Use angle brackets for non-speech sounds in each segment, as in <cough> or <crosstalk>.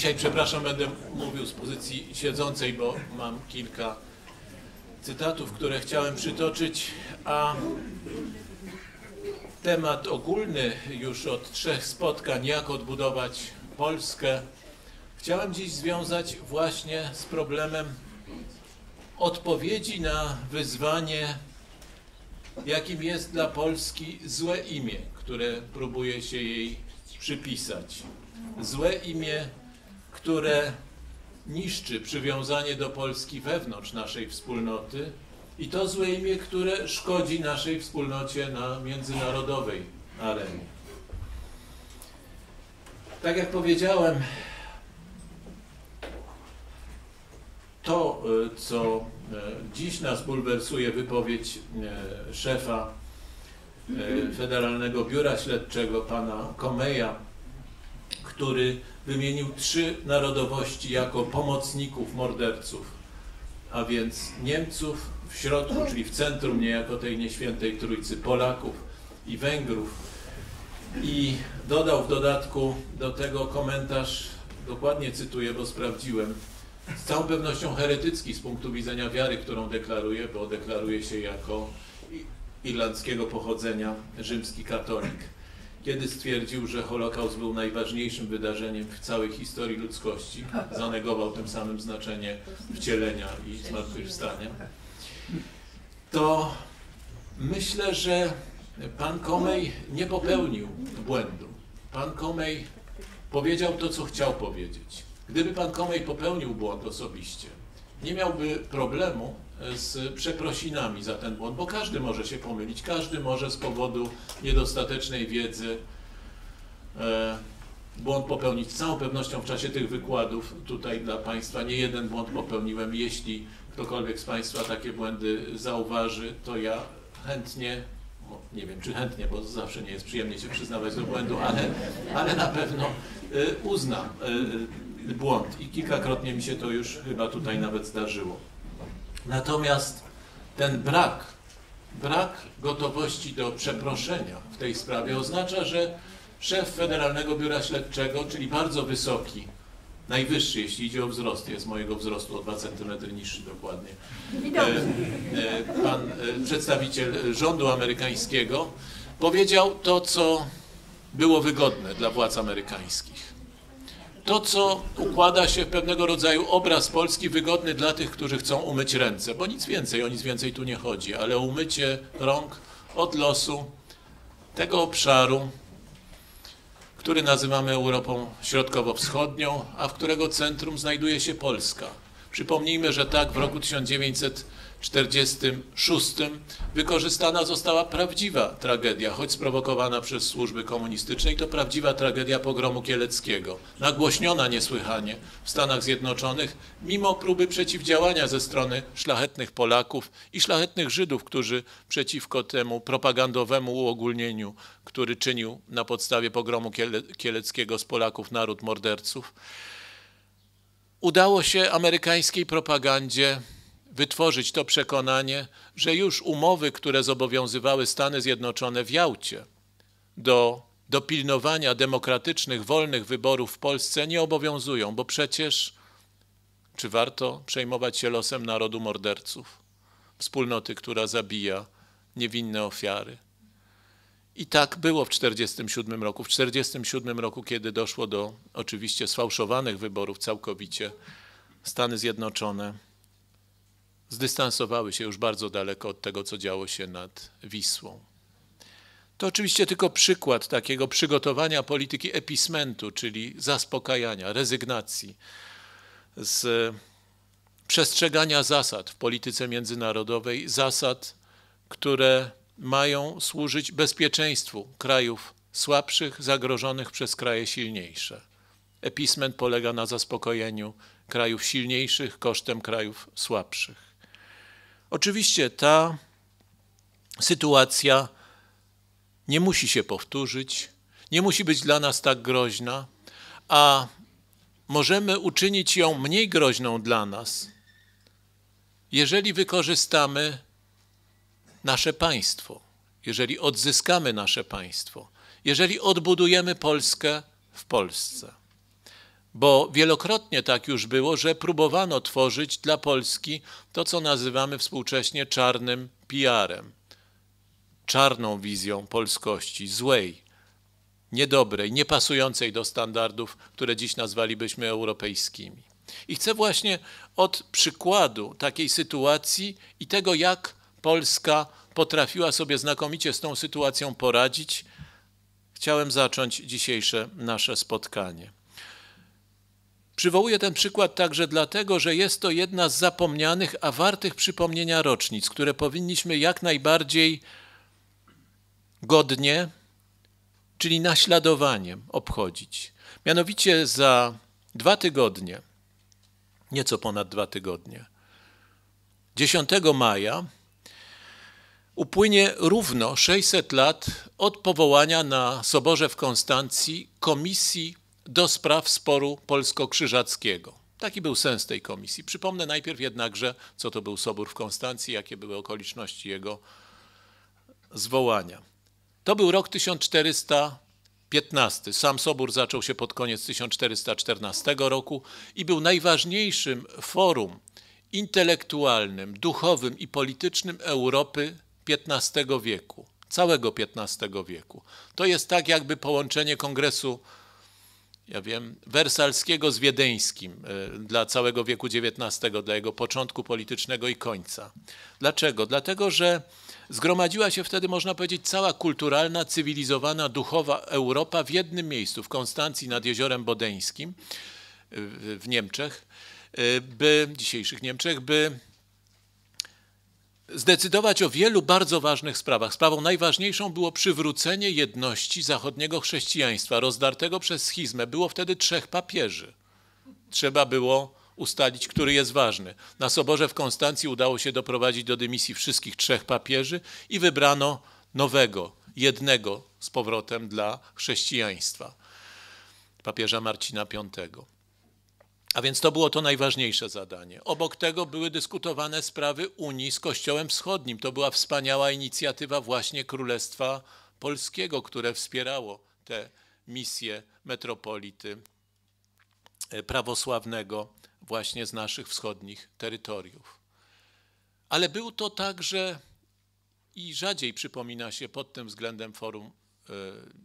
Dzisiaj, przepraszam, będę mówił z pozycji siedzącej, bo mam kilka cytatów, które chciałem przytoczyć, a temat ogólny już od trzech spotkań, jak odbudować Polskę, chciałem dziś związać właśnie z problemem odpowiedzi na wyzwanie, jakim jest dla Polski złe imię, które próbuje się jej przypisać. Złe imię które niszczy przywiązanie do Polski wewnątrz naszej wspólnoty i to złe imię, które szkodzi naszej wspólnocie na międzynarodowej arenie. Tak jak powiedziałem, to, e, co e, dziś nas bulwersuje, wypowiedź e, szefa Federalnego Biura Śledczego, pana Komeja, który wymienił trzy narodowości jako pomocników morderców, a więc Niemców w środku, czyli w centrum niejako tej nieświętej trójcy Polaków i Węgrów. I dodał w dodatku do tego komentarz, dokładnie cytuję, bo sprawdziłem, z całą pewnością heretycki z punktu widzenia wiary, którą deklaruje, bo deklaruje się jako irlandzkiego pochodzenia rzymski katolik kiedy stwierdził, że Holokaust był najważniejszym wydarzeniem w całej historii ludzkości, zanegował tym samym znaczenie wcielenia i zmartwychwstania, to myślę, że pan Komej nie popełnił błędu. Pan Komej powiedział to, co chciał powiedzieć. Gdyby pan Komej popełnił błąd osobiście, nie miałby problemu z przeprosinami za ten błąd, bo każdy może się pomylić, każdy może z powodu niedostatecznej wiedzy e, błąd popełnić. Z całą pewnością w czasie tych wykładów tutaj dla Państwa nie jeden błąd popełniłem. Jeśli ktokolwiek z Państwa takie błędy zauważy, to ja chętnie, no, nie wiem czy chętnie, bo zawsze nie jest przyjemnie się przyznawać do błędu, ale, ale na pewno e, uznam e, błąd i kilkakrotnie mi się to już chyba tutaj nawet zdarzyło. Natomiast ten brak, brak gotowości do przeproszenia w tej sprawie oznacza, że szef Federalnego Biura Śledczego, czyli bardzo wysoki, najwyższy, jeśli idzie o wzrost, jest mojego wzrostu o 2 cm niższy dokładnie, e, e, pan e, przedstawiciel rządu amerykańskiego powiedział to, co było wygodne dla władz amerykańskich to, co układa się w pewnego rodzaju obraz Polski wygodny dla tych, którzy chcą umyć ręce, bo nic więcej, o nic więcej tu nie chodzi, ale umycie rąk od losu tego obszaru, który nazywamy Europą Środkowo-Wschodnią, a w którego centrum znajduje się Polska. Przypomnijmy, że tak w roku 1900 1946 wykorzystana została prawdziwa tragedia, choć sprowokowana przez służby komunistyczne, i to prawdziwa tragedia pogromu kieleckiego, nagłośniona niesłychanie w Stanach Zjednoczonych, mimo próby przeciwdziałania ze strony szlachetnych Polaków i szlachetnych Żydów, którzy przeciwko temu propagandowemu uogólnieniu, który czynił na podstawie pogromu kieleckiego z Polaków naród morderców, udało się amerykańskiej propagandzie wytworzyć to przekonanie, że już umowy, które zobowiązywały Stany Zjednoczone w Jałcie do dopilnowania demokratycznych, wolnych wyborów w Polsce nie obowiązują, bo przecież czy warto przejmować się losem narodu morderców, wspólnoty, która zabija niewinne ofiary? I tak było w 1947 roku. W 1947 roku, kiedy doszło do oczywiście sfałszowanych wyborów całkowicie, Stany Zjednoczone zdystansowały się już bardzo daleko od tego, co działo się nad Wisłą. To oczywiście tylko przykład takiego przygotowania polityki epismentu, czyli zaspokajania, rezygnacji z przestrzegania zasad w polityce międzynarodowej, zasad, które mają służyć bezpieczeństwu krajów słabszych, zagrożonych przez kraje silniejsze. Episment polega na zaspokojeniu krajów silniejszych kosztem krajów słabszych. Oczywiście ta sytuacja nie musi się powtórzyć, nie musi być dla nas tak groźna, a możemy uczynić ją mniej groźną dla nas, jeżeli wykorzystamy nasze państwo, jeżeli odzyskamy nasze państwo, jeżeli odbudujemy Polskę w Polsce. Bo wielokrotnie tak już było, że próbowano tworzyć dla Polski to, co nazywamy współcześnie czarnym PR-em, czarną wizją polskości, złej, niedobrej, niepasującej do standardów, które dziś nazwalibyśmy europejskimi. I chcę właśnie od przykładu takiej sytuacji i tego, jak Polska potrafiła sobie znakomicie z tą sytuacją poradzić, chciałem zacząć dzisiejsze nasze spotkanie. Przywołuję ten przykład także dlatego, że jest to jedna z zapomnianych, a wartych przypomnienia rocznic, które powinniśmy jak najbardziej godnie, czyli naśladowaniem obchodzić. Mianowicie za dwa tygodnie, nieco ponad dwa tygodnie, 10 maja upłynie równo 600 lat od powołania na Soborze w Konstancji Komisji do spraw sporu polsko-krzyżackiego. Taki był sens tej komisji. Przypomnę najpierw jednakże, co to był Sobór w Konstancji, jakie były okoliczności jego zwołania. To był rok 1415. Sam Sobór zaczął się pod koniec 1414 roku i był najważniejszym forum intelektualnym, duchowym i politycznym Europy XV wieku, całego XV wieku. To jest tak jakby połączenie Kongresu ja wiem, Wersalskiego z Wiedeńskim e, dla całego wieku XIX, dla jego początku politycznego i końca. Dlaczego? Dlatego, że zgromadziła się wtedy, można powiedzieć, cała kulturalna, cywilizowana, duchowa Europa w jednym miejscu, w Konstancji nad Jeziorem Bodeńskim e, w Niemczech, e, by, dzisiejszych Niemczech, by zdecydować o wielu bardzo ważnych sprawach. Sprawą najważniejszą było przywrócenie jedności zachodniego chrześcijaństwa, rozdartego przez schizmę. Było wtedy trzech papieży. Trzeba było ustalić, który jest ważny. Na Soborze w Konstancji udało się doprowadzić do dymisji wszystkich trzech papieży i wybrano nowego, jednego z powrotem dla chrześcijaństwa, papieża Marcina V. A więc to było to najważniejsze zadanie. Obok tego były dyskutowane sprawy Unii z Kościołem Wschodnim. To była wspaniała inicjatywa właśnie Królestwa Polskiego, które wspierało te misje metropolity e, prawosławnego właśnie z naszych wschodnich terytoriów. Ale był to także i rzadziej przypomina się pod tym względem forum E,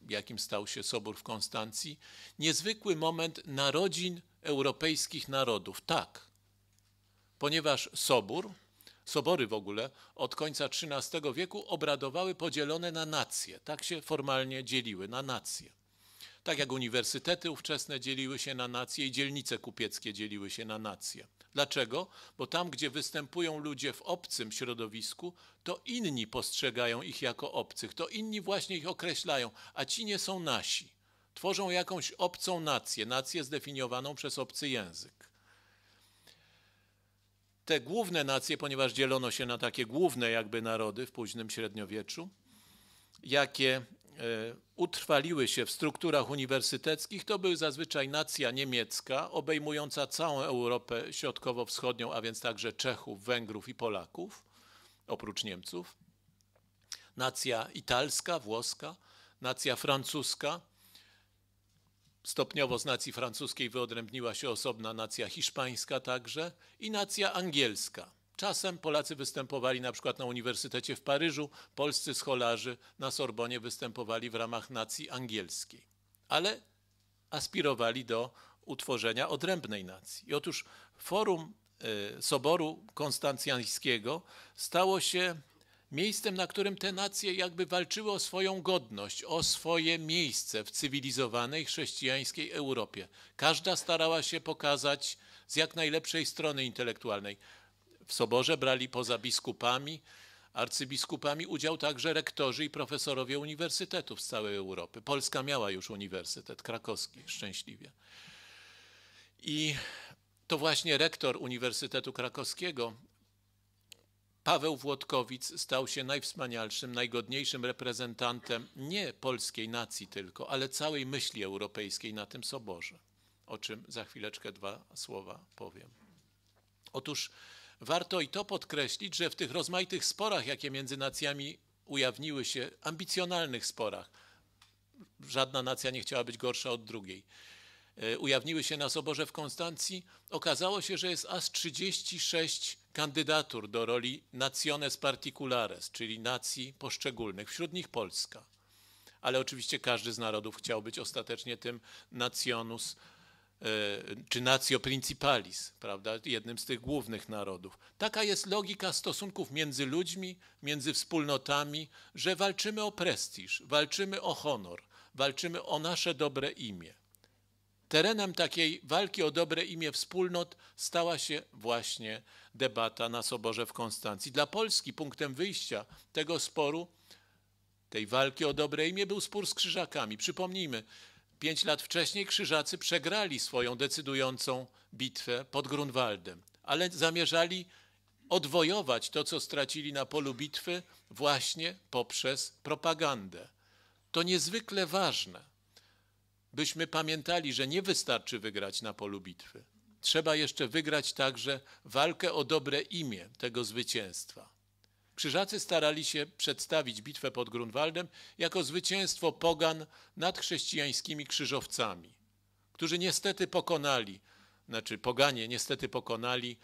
jakim stał się Sobór w Konstancji, niezwykły moment narodzin europejskich narodów. Tak, ponieważ Sobór, sobory w ogóle od końca XIII wieku obradowały podzielone na nacje, tak się formalnie dzieliły na nacje. Tak jak uniwersytety ówczesne dzieliły się na nacje i dzielnice kupieckie dzieliły się na nacje. Dlaczego? Bo tam, gdzie występują ludzie w obcym środowisku, to inni postrzegają ich jako obcych, to inni właśnie ich określają, a ci nie są nasi. Tworzą jakąś obcą nację, nację zdefiniowaną przez obcy język. Te główne nacje, ponieważ dzielono się na takie główne jakby narody w późnym średniowieczu, jakie E, utrwaliły się w strukturach uniwersyteckich, to były zazwyczaj nacja niemiecka, obejmująca całą Europę Środkowo-Wschodnią, a więc także Czechów, Węgrów i Polaków, oprócz Niemców. Nacja italska, włoska, nacja francuska. Stopniowo z nacji francuskiej wyodrębniła się osobna nacja hiszpańska także i nacja angielska. Czasem Polacy występowali na przykład na Uniwersytecie w Paryżu, polscy scholarzy na Sorbonie występowali w ramach nacji angielskiej, ale aspirowali do utworzenia odrębnej nacji. I otóż forum e, Soboru Konstancjańskiego stało się miejscem, na którym te nacje jakby walczyły o swoją godność, o swoje miejsce w cywilizowanej chrześcijańskiej Europie. Każda starała się pokazać z jak najlepszej strony intelektualnej. W soborze brali poza biskupami, arcybiskupami udział także rektorzy i profesorowie uniwersytetów z całej Europy. Polska miała już uniwersytet krakowski, szczęśliwie. I to właśnie rektor Uniwersytetu Krakowskiego Paweł Włodkowicz, stał się najwspanialszym, najgodniejszym reprezentantem nie polskiej nacji tylko, ale całej myśli europejskiej na tym soborze, o czym za chwileczkę dwa słowa powiem. Otóż Warto i to podkreślić, że w tych rozmaitych sporach, jakie między nacjami ujawniły się, ambicjonalnych sporach, żadna nacja nie chciała być gorsza od drugiej, e, ujawniły się na Soborze w Konstancji, okazało się, że jest aż 36 kandydatur do roli naciones particulares, czyli nacji poszczególnych, wśród nich Polska. Ale oczywiście każdy z narodów chciał być ostatecznie tym nationus E, czy natio principalis, prawda, jednym z tych głównych narodów. Taka jest logika stosunków między ludźmi, między wspólnotami, że walczymy o prestiż, walczymy o honor, walczymy o nasze dobre imię. Terenem takiej walki o dobre imię wspólnot stała się właśnie debata na Soborze w Konstancji. Dla Polski punktem wyjścia tego sporu, tej walki o dobre imię, był spór z Krzyżakami. Przypomnijmy, Pięć lat wcześniej Krzyżacy przegrali swoją decydującą bitwę pod Grunwaldem, ale zamierzali odwojować to, co stracili na polu bitwy, właśnie poprzez propagandę. To niezwykle ważne, byśmy pamiętali, że nie wystarczy wygrać na polu bitwy. Trzeba jeszcze wygrać także walkę o dobre imię tego zwycięstwa. Krzyżacy starali się przedstawić bitwę pod Grunwaldem jako zwycięstwo pogan nad chrześcijańskimi krzyżowcami, którzy niestety pokonali, znaczy poganie niestety pokonali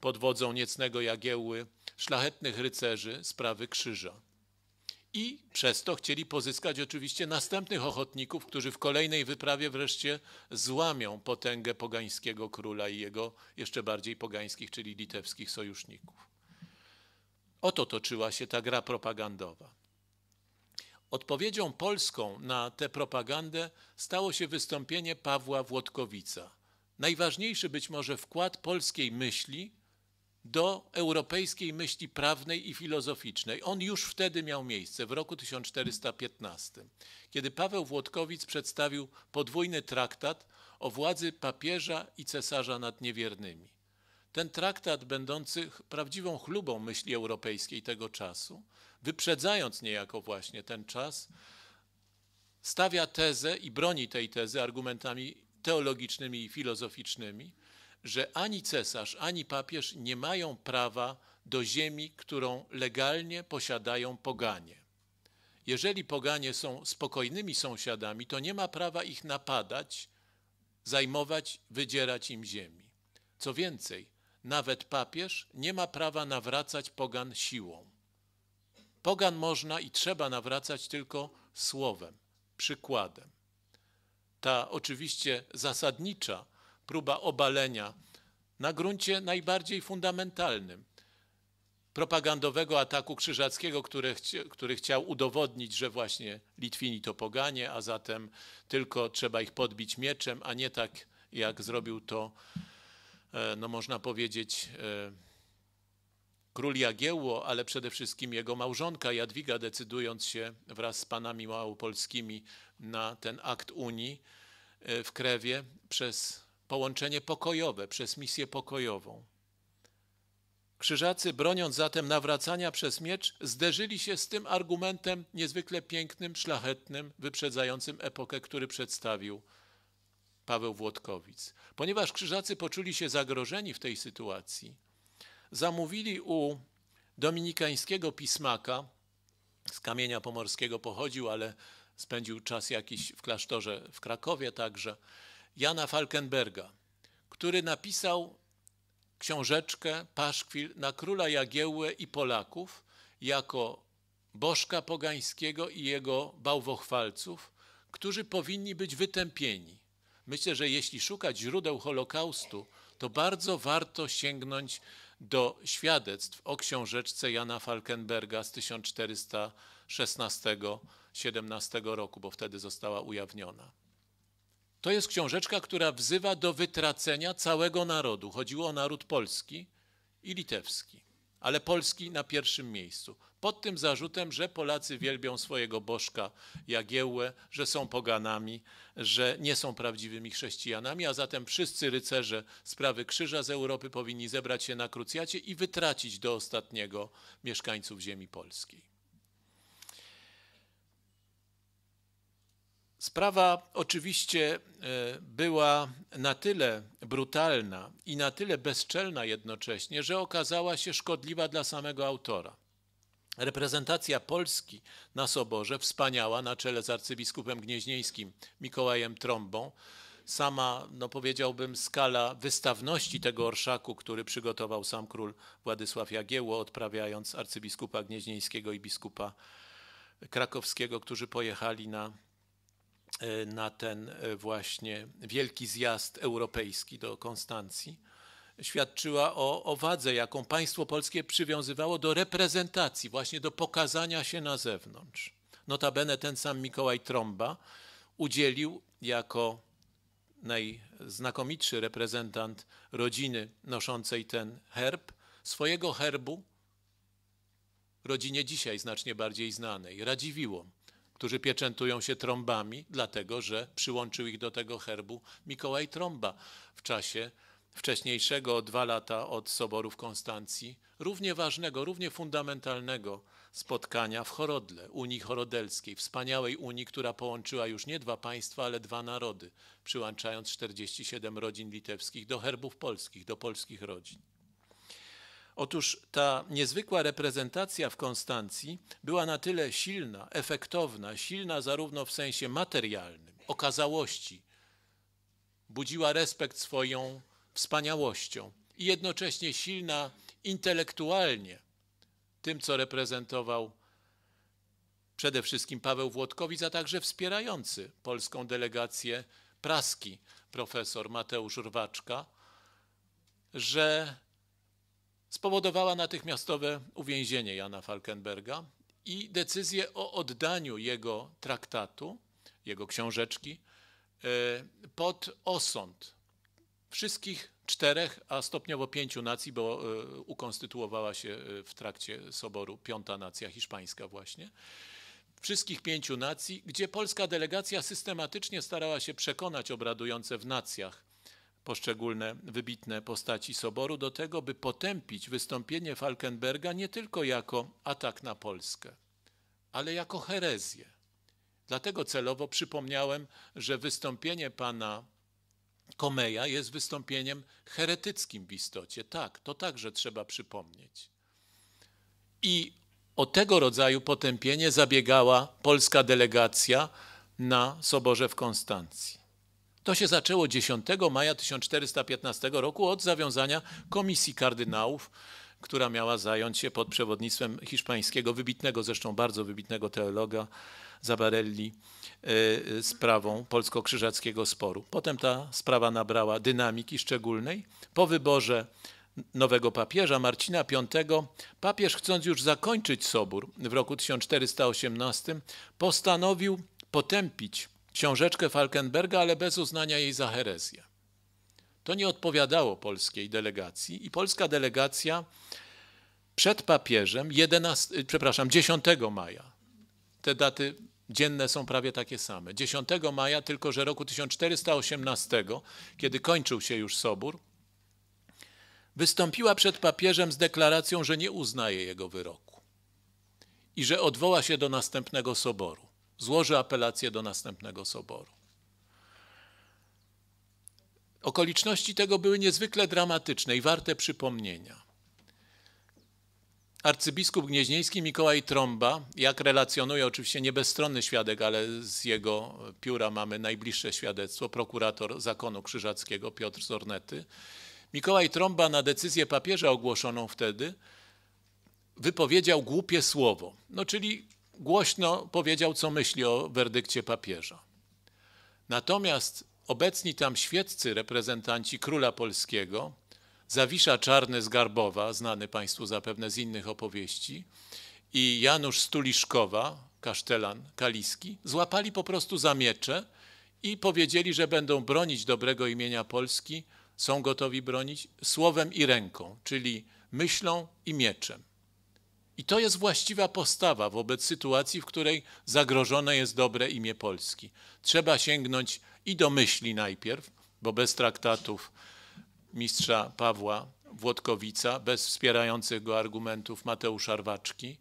pod wodzą niecnego Jagiełły szlachetnych rycerzy sprawy krzyża. I przez to chcieli pozyskać oczywiście następnych ochotników, którzy w kolejnej wyprawie wreszcie złamią potęgę pogańskiego króla i jego jeszcze bardziej pogańskich, czyli litewskich sojuszników. Oto toczyła się ta gra propagandowa. Odpowiedzią polską na tę propagandę stało się wystąpienie Pawła Włodkowica. Najważniejszy być może wkład polskiej myśli do europejskiej myśli prawnej i filozoficznej. On już wtedy miał miejsce, w roku 1415, kiedy Paweł Włodkowic przedstawił podwójny traktat o władzy papieża i cesarza nad niewiernymi. Ten traktat, będący prawdziwą chlubą myśli europejskiej tego czasu, wyprzedzając niejako właśnie ten czas, stawia tezę i broni tej tezy argumentami teologicznymi i filozoficznymi, że ani cesarz, ani papież nie mają prawa do ziemi, którą legalnie posiadają poganie. Jeżeli poganie są spokojnymi sąsiadami, to nie ma prawa ich napadać, zajmować, wydzierać im ziemi. Co więcej, nawet papież, nie ma prawa nawracać pogan siłą. Pogan można i trzeba nawracać tylko słowem, przykładem. Ta oczywiście zasadnicza próba obalenia na gruncie najbardziej fundamentalnym propagandowego ataku krzyżackiego, który, który chciał udowodnić, że właśnie Litwini to poganie, a zatem tylko trzeba ich podbić mieczem, a nie tak jak zrobił to E, no można powiedzieć, e, król Jagiełło, ale przede wszystkim jego małżonka Jadwiga, decydując się wraz z panami małopolskimi na ten akt Unii e, w Krewie przez połączenie pokojowe, przez misję pokojową. Krzyżacy, broniąc zatem nawracania przez miecz, zderzyli się z tym argumentem niezwykle pięknym, szlachetnym, wyprzedzającym epokę, który przedstawił Paweł Włodkowicz, Ponieważ krzyżacy poczuli się zagrożeni w tej sytuacji, zamówili u dominikańskiego pismaka, z kamienia pomorskiego pochodził, ale spędził czas jakiś w klasztorze w Krakowie także, Jana Falkenberga, który napisał książeczkę, paszkwil na króla Jagiełłę i Polaków jako bożka pogańskiego i jego bałwochwalców, którzy powinni być wytępieni. Myślę, że jeśli szukać źródeł Holokaustu, to bardzo warto sięgnąć do świadectw o książeczce Jana Falkenberga z 1416-17 roku, bo wtedy została ujawniona. To jest książeczka, która wzywa do wytracenia całego narodu. Chodziło o naród polski i litewski, ale polski na pierwszym miejscu. Pod tym zarzutem, że Polacy wielbią swojego bożka Jagiełłę, że są poganami, że nie są prawdziwymi chrześcijanami, a zatem wszyscy rycerze sprawy krzyża z Europy powinni zebrać się na krucjacie i wytracić do ostatniego mieszkańców ziemi polskiej. Sprawa oczywiście e, była na tyle brutalna i na tyle bezczelna jednocześnie, że okazała się szkodliwa dla samego autora. Reprezentacja Polski na Soborze, wspaniała, na czele z arcybiskupem gnieźnieńskim Mikołajem Trąbą, sama, no powiedziałbym, skala wystawności tego orszaku, który przygotował sam król Władysław Jagiełło, odprawiając arcybiskupa gnieźnieńskiego i biskupa krakowskiego, którzy pojechali na, e, na ten e, właśnie wielki zjazd europejski do Konstancji świadczyła o, o wadze, jaką państwo polskie przywiązywało do reprezentacji, właśnie do pokazania się na zewnątrz. Notabene ten sam Mikołaj Trąba udzielił jako najznakomitszy reprezentant rodziny noszącej ten herb, swojego herbu rodzinie dzisiaj znacznie bardziej znanej, Radziwiłom, którzy pieczętują się trąbami, dlatego że przyłączył ich do tego herbu Mikołaj Trąba w czasie wcześniejszego dwa lata od Soboru w Konstancji, równie ważnego, równie fundamentalnego spotkania w Chorodle, Unii Chorodelskiej, wspaniałej Unii, która połączyła już nie dwa państwa, ale dwa narody, przyłączając 47 rodzin litewskich do herbów polskich, do polskich rodzin. Otóż ta niezwykła reprezentacja w Konstancji była na tyle silna, efektowna, silna zarówno w sensie materialnym, okazałości, budziła respekt swoją wspaniałością i jednocześnie silna intelektualnie tym, co reprezentował przede wszystkim Paweł Włodkowicz, a także wspierający polską delegację praski profesor Mateusz Rwaczka, że spowodowała natychmiastowe uwięzienie Jana Falkenberga i decyzję o oddaniu jego traktatu, jego książeczki e, pod osąd wszystkich czterech, a stopniowo pięciu nacji, bo e, ukonstytuowała się e, w trakcie Soboru piąta nacja hiszpańska właśnie. Wszystkich pięciu nacji, gdzie polska delegacja systematycznie starała się przekonać obradujące w nacjach poszczególne wybitne postaci Soboru do tego, by potępić wystąpienie Falkenberga nie tylko jako atak na Polskę, ale jako herezję. Dlatego celowo przypomniałem, że wystąpienie pana Komeja jest wystąpieniem heretyckim w istocie. Tak, to także trzeba przypomnieć. I o tego rodzaju potępienie zabiegała polska delegacja na Soborze w Konstancji. To się zaczęło 10 maja 1415 roku od zawiązania Komisji Kardynałów, która miała zająć się pod przewodnictwem hiszpańskiego, wybitnego zresztą bardzo wybitnego teologa, Zabarelli e, e, sprawą polsko-krzyżackiego sporu. Potem ta sprawa nabrała dynamiki szczególnej. Po wyborze nowego papieża Marcina V, papież chcąc już zakończyć sobór w roku 1418 postanowił potępić książeczkę Falkenberga, ale bez uznania jej za herezję. To nie odpowiadało polskiej delegacji i polska delegacja przed papieżem 11, przepraszam, 10 maja te daty dzienne są prawie takie same. 10 maja, tylko że roku 1418, kiedy kończył się już Sobór, wystąpiła przed papieżem z deklaracją, że nie uznaje jego wyroku i że odwoła się do następnego soboru, złoży apelację do następnego soboru. Okoliczności tego były niezwykle dramatyczne i warte przypomnienia. Arcybiskup gnieźnieński Mikołaj Trąba, jak relacjonuje oczywiście nie bezstronny świadek, ale z jego pióra mamy najbliższe świadectwo, prokurator zakonu krzyżackiego Piotr Zornety. Mikołaj Trąba na decyzję papieża ogłoszoną wtedy wypowiedział głupie słowo, no czyli głośno powiedział, co myśli o werdykcie papieża. Natomiast obecni tam świeccy reprezentanci króla polskiego Zawisza Czarny z Garbowa, znany Państwu zapewne z innych opowieści, i Janusz Stuliszkowa, kasztelan kaliski, złapali po prostu za miecze i powiedzieli, że będą bronić dobrego imienia Polski, są gotowi bronić słowem i ręką, czyli myślą i mieczem. I to jest właściwa postawa wobec sytuacji, w której zagrożone jest dobre imię Polski. Trzeba sięgnąć i do myśli najpierw, bo bez traktatów mistrza Pawła Włodkowica bez wspierających go argumentów Mateusza Rwaczki,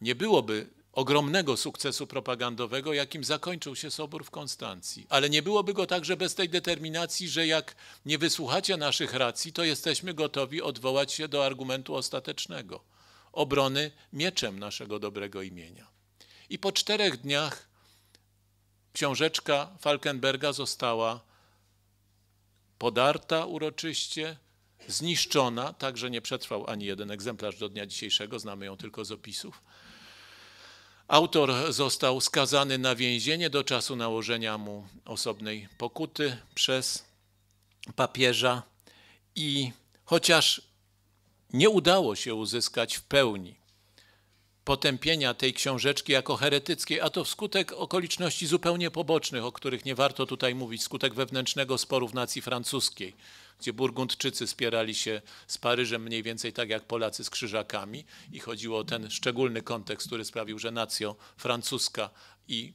nie byłoby ogromnego sukcesu propagandowego, jakim zakończył się Sobór w Konstancji. Ale nie byłoby go także bez tej determinacji, że jak nie wysłuchacie naszych racji, to jesteśmy gotowi odwołać się do argumentu ostatecznego obrony mieczem naszego dobrego imienia. I po czterech dniach książeczka Falkenberga została podarta uroczyście, zniszczona, także nie przetrwał ani jeden egzemplarz do dnia dzisiejszego, znamy ją tylko z opisów. Autor został skazany na więzienie do czasu nałożenia mu osobnej pokuty przez papieża i chociaż nie udało się uzyskać w pełni potępienia tej książeczki jako heretyckiej, a to wskutek okoliczności zupełnie pobocznych, o których nie warto tutaj mówić, skutek wewnętrznego sporu w nacji francuskiej, gdzie Burgundczycy spierali się z Paryżem mniej więcej tak jak Polacy z Krzyżakami i chodziło o ten szczególny kontekst, który sprawił, że nacja francuska i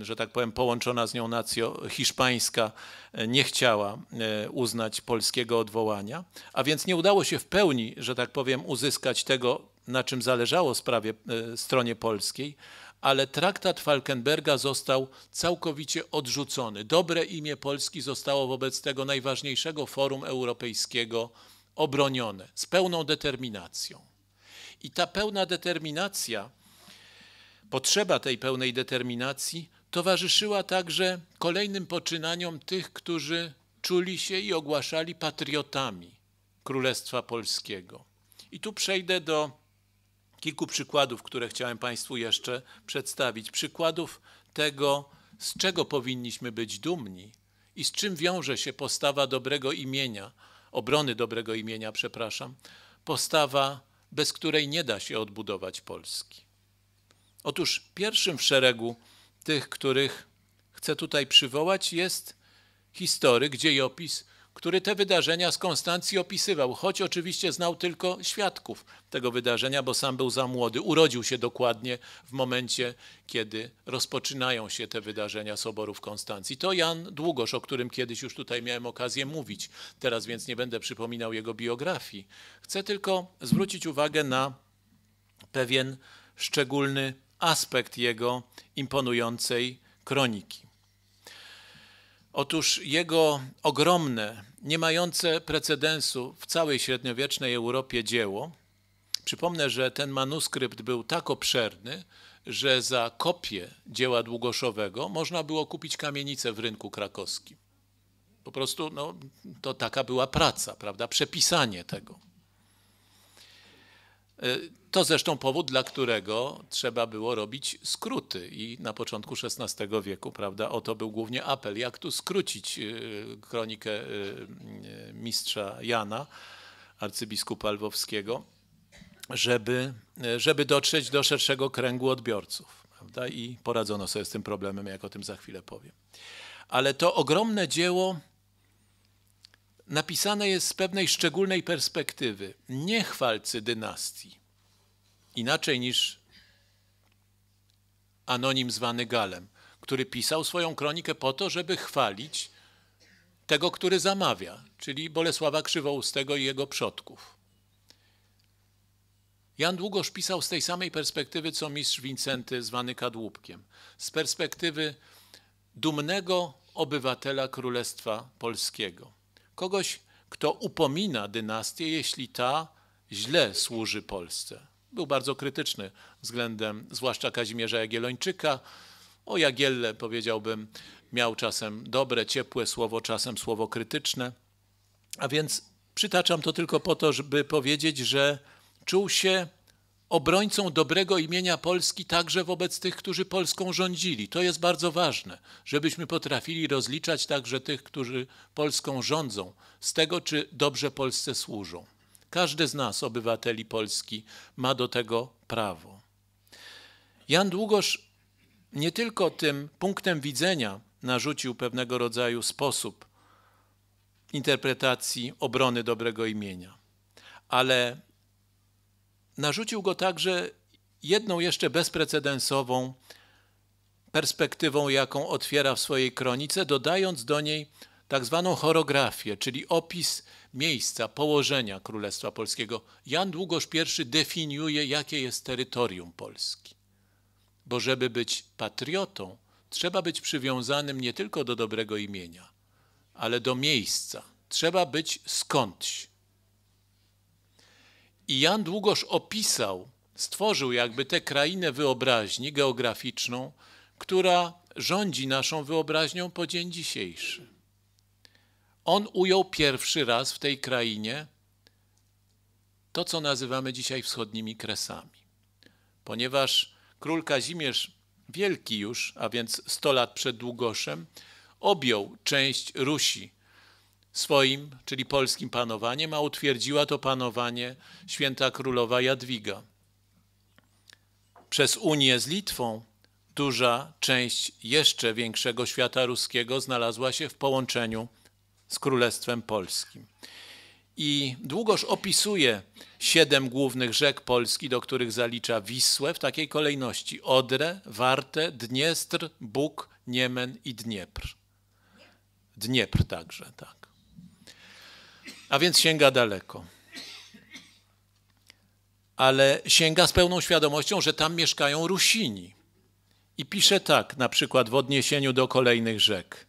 e, że tak powiem, połączona z nią nacja hiszpańska e, nie chciała e, uznać polskiego odwołania, a więc nie udało się w pełni, że tak powiem, uzyskać tego, na czym zależało sprawie, e, stronie polskiej, ale traktat Falkenberga został całkowicie odrzucony. Dobre imię Polski zostało wobec tego najważniejszego forum europejskiego obronione z pełną determinacją. I ta pełna determinacja, potrzeba tej pełnej determinacji towarzyszyła także kolejnym poczynaniom tych, którzy czuli się i ogłaszali patriotami Królestwa Polskiego. I tu przejdę do kilku przykładów, które chciałem Państwu jeszcze przedstawić. Przykładów tego, z czego powinniśmy być dumni i z czym wiąże się postawa dobrego imienia, obrony dobrego imienia, przepraszam, postawa, bez której nie da się odbudować Polski. Otóż pierwszym w szeregu tych, których chcę tutaj przywołać, jest historyk, dziejopis który te wydarzenia z Konstancji opisywał, choć oczywiście znał tylko świadków tego wydarzenia, bo sam był za młody. Urodził się dokładnie w momencie, kiedy rozpoczynają się te wydarzenia soborów Konstancji. To Jan Długosz, o którym kiedyś już tutaj miałem okazję mówić. Teraz więc nie będę przypominał jego biografii. Chcę tylko zwrócić uwagę na pewien szczególny aspekt jego imponującej kroniki. Otóż jego ogromne, nie mające precedensu w całej średniowiecznej Europie dzieło, przypomnę, że ten manuskrypt był tak obszerny, że za kopię dzieła Długoszowego można było kupić kamienicę w rynku krakowskim. Po prostu no, to taka była praca, prawda? Przepisanie tego. Y, to zresztą powód, dla którego trzeba było robić skróty i na początku XVI wieku, prawda, o to był głównie apel, jak tu skrócić y, kronikę y, mistrza Jana, arcybiskupa lwowskiego, żeby, żeby dotrzeć do szerszego kręgu odbiorców. Prawda? I poradzono sobie z tym problemem, jak o tym za chwilę powiem. Ale to ogromne dzieło napisane jest z pewnej szczególnej perspektywy. Nie chwalcy dynastii, inaczej niż anonim zwany Galem, który pisał swoją kronikę po to, żeby chwalić tego, który zamawia, czyli Bolesława Krzywoustego i jego przodków. Jan Długosz pisał z tej samej perspektywy, co mistrz Wincenty zwany Kadłubkiem, z perspektywy dumnego obywatela Królestwa Polskiego Kogoś, kto upomina dynastię, jeśli ta źle służy Polsce. Był bardzo krytyczny względem zwłaszcza Kazimierza Jagiellończyka. O Jagielle powiedziałbym, miał czasem dobre, ciepłe słowo, czasem słowo krytyczne. A więc przytaczam to tylko po to, żeby powiedzieć, że czuł się obrońcą dobrego imienia Polski także wobec tych, którzy Polską rządzili. To jest bardzo ważne, żebyśmy potrafili rozliczać także tych, którzy Polską rządzą, z tego, czy dobrze Polsce służą. Każdy z nas, obywateli Polski, ma do tego prawo. Jan Długosz nie tylko tym punktem widzenia narzucił pewnego rodzaju sposób interpretacji obrony dobrego imienia, ale narzucił go także jedną jeszcze bezprecedensową perspektywą, jaką otwiera w swojej kronice, dodając do niej tak zwaną chorografię, czyli opis miejsca, położenia Królestwa Polskiego. Jan Długosz I definiuje, jakie jest terytorium Polski. Bo żeby być patriotą, trzeba być przywiązanym nie tylko do dobrego imienia, ale do miejsca. Trzeba być skądś. I Jan Długosz opisał, stworzył jakby tę krainę wyobraźni geograficzną, która rządzi naszą wyobraźnią po dzień dzisiejszy. On ujął pierwszy raz w tej krainie to, co nazywamy dzisiaj wschodnimi kresami. Ponieważ król Kazimierz Wielki już, a więc 100 lat przed Długoszem, objął część Rusi swoim, czyli polskim panowaniem, a utwierdziła to panowanie święta królowa Jadwiga. Przez Unię z Litwą duża część jeszcze większego świata ruskiego znalazła się w połączeniu z Królestwem Polskim. I długoż opisuje siedem głównych rzek Polski, do których zalicza Wisłę w takiej kolejności: Odrę, Wartę, Dniestr, Bóg, Niemen i Dniepr. Dniepr także, tak a więc sięga daleko. Ale sięga z pełną świadomością, że tam mieszkają Rusini. I pisze tak, na przykład w odniesieniu do kolejnych rzek.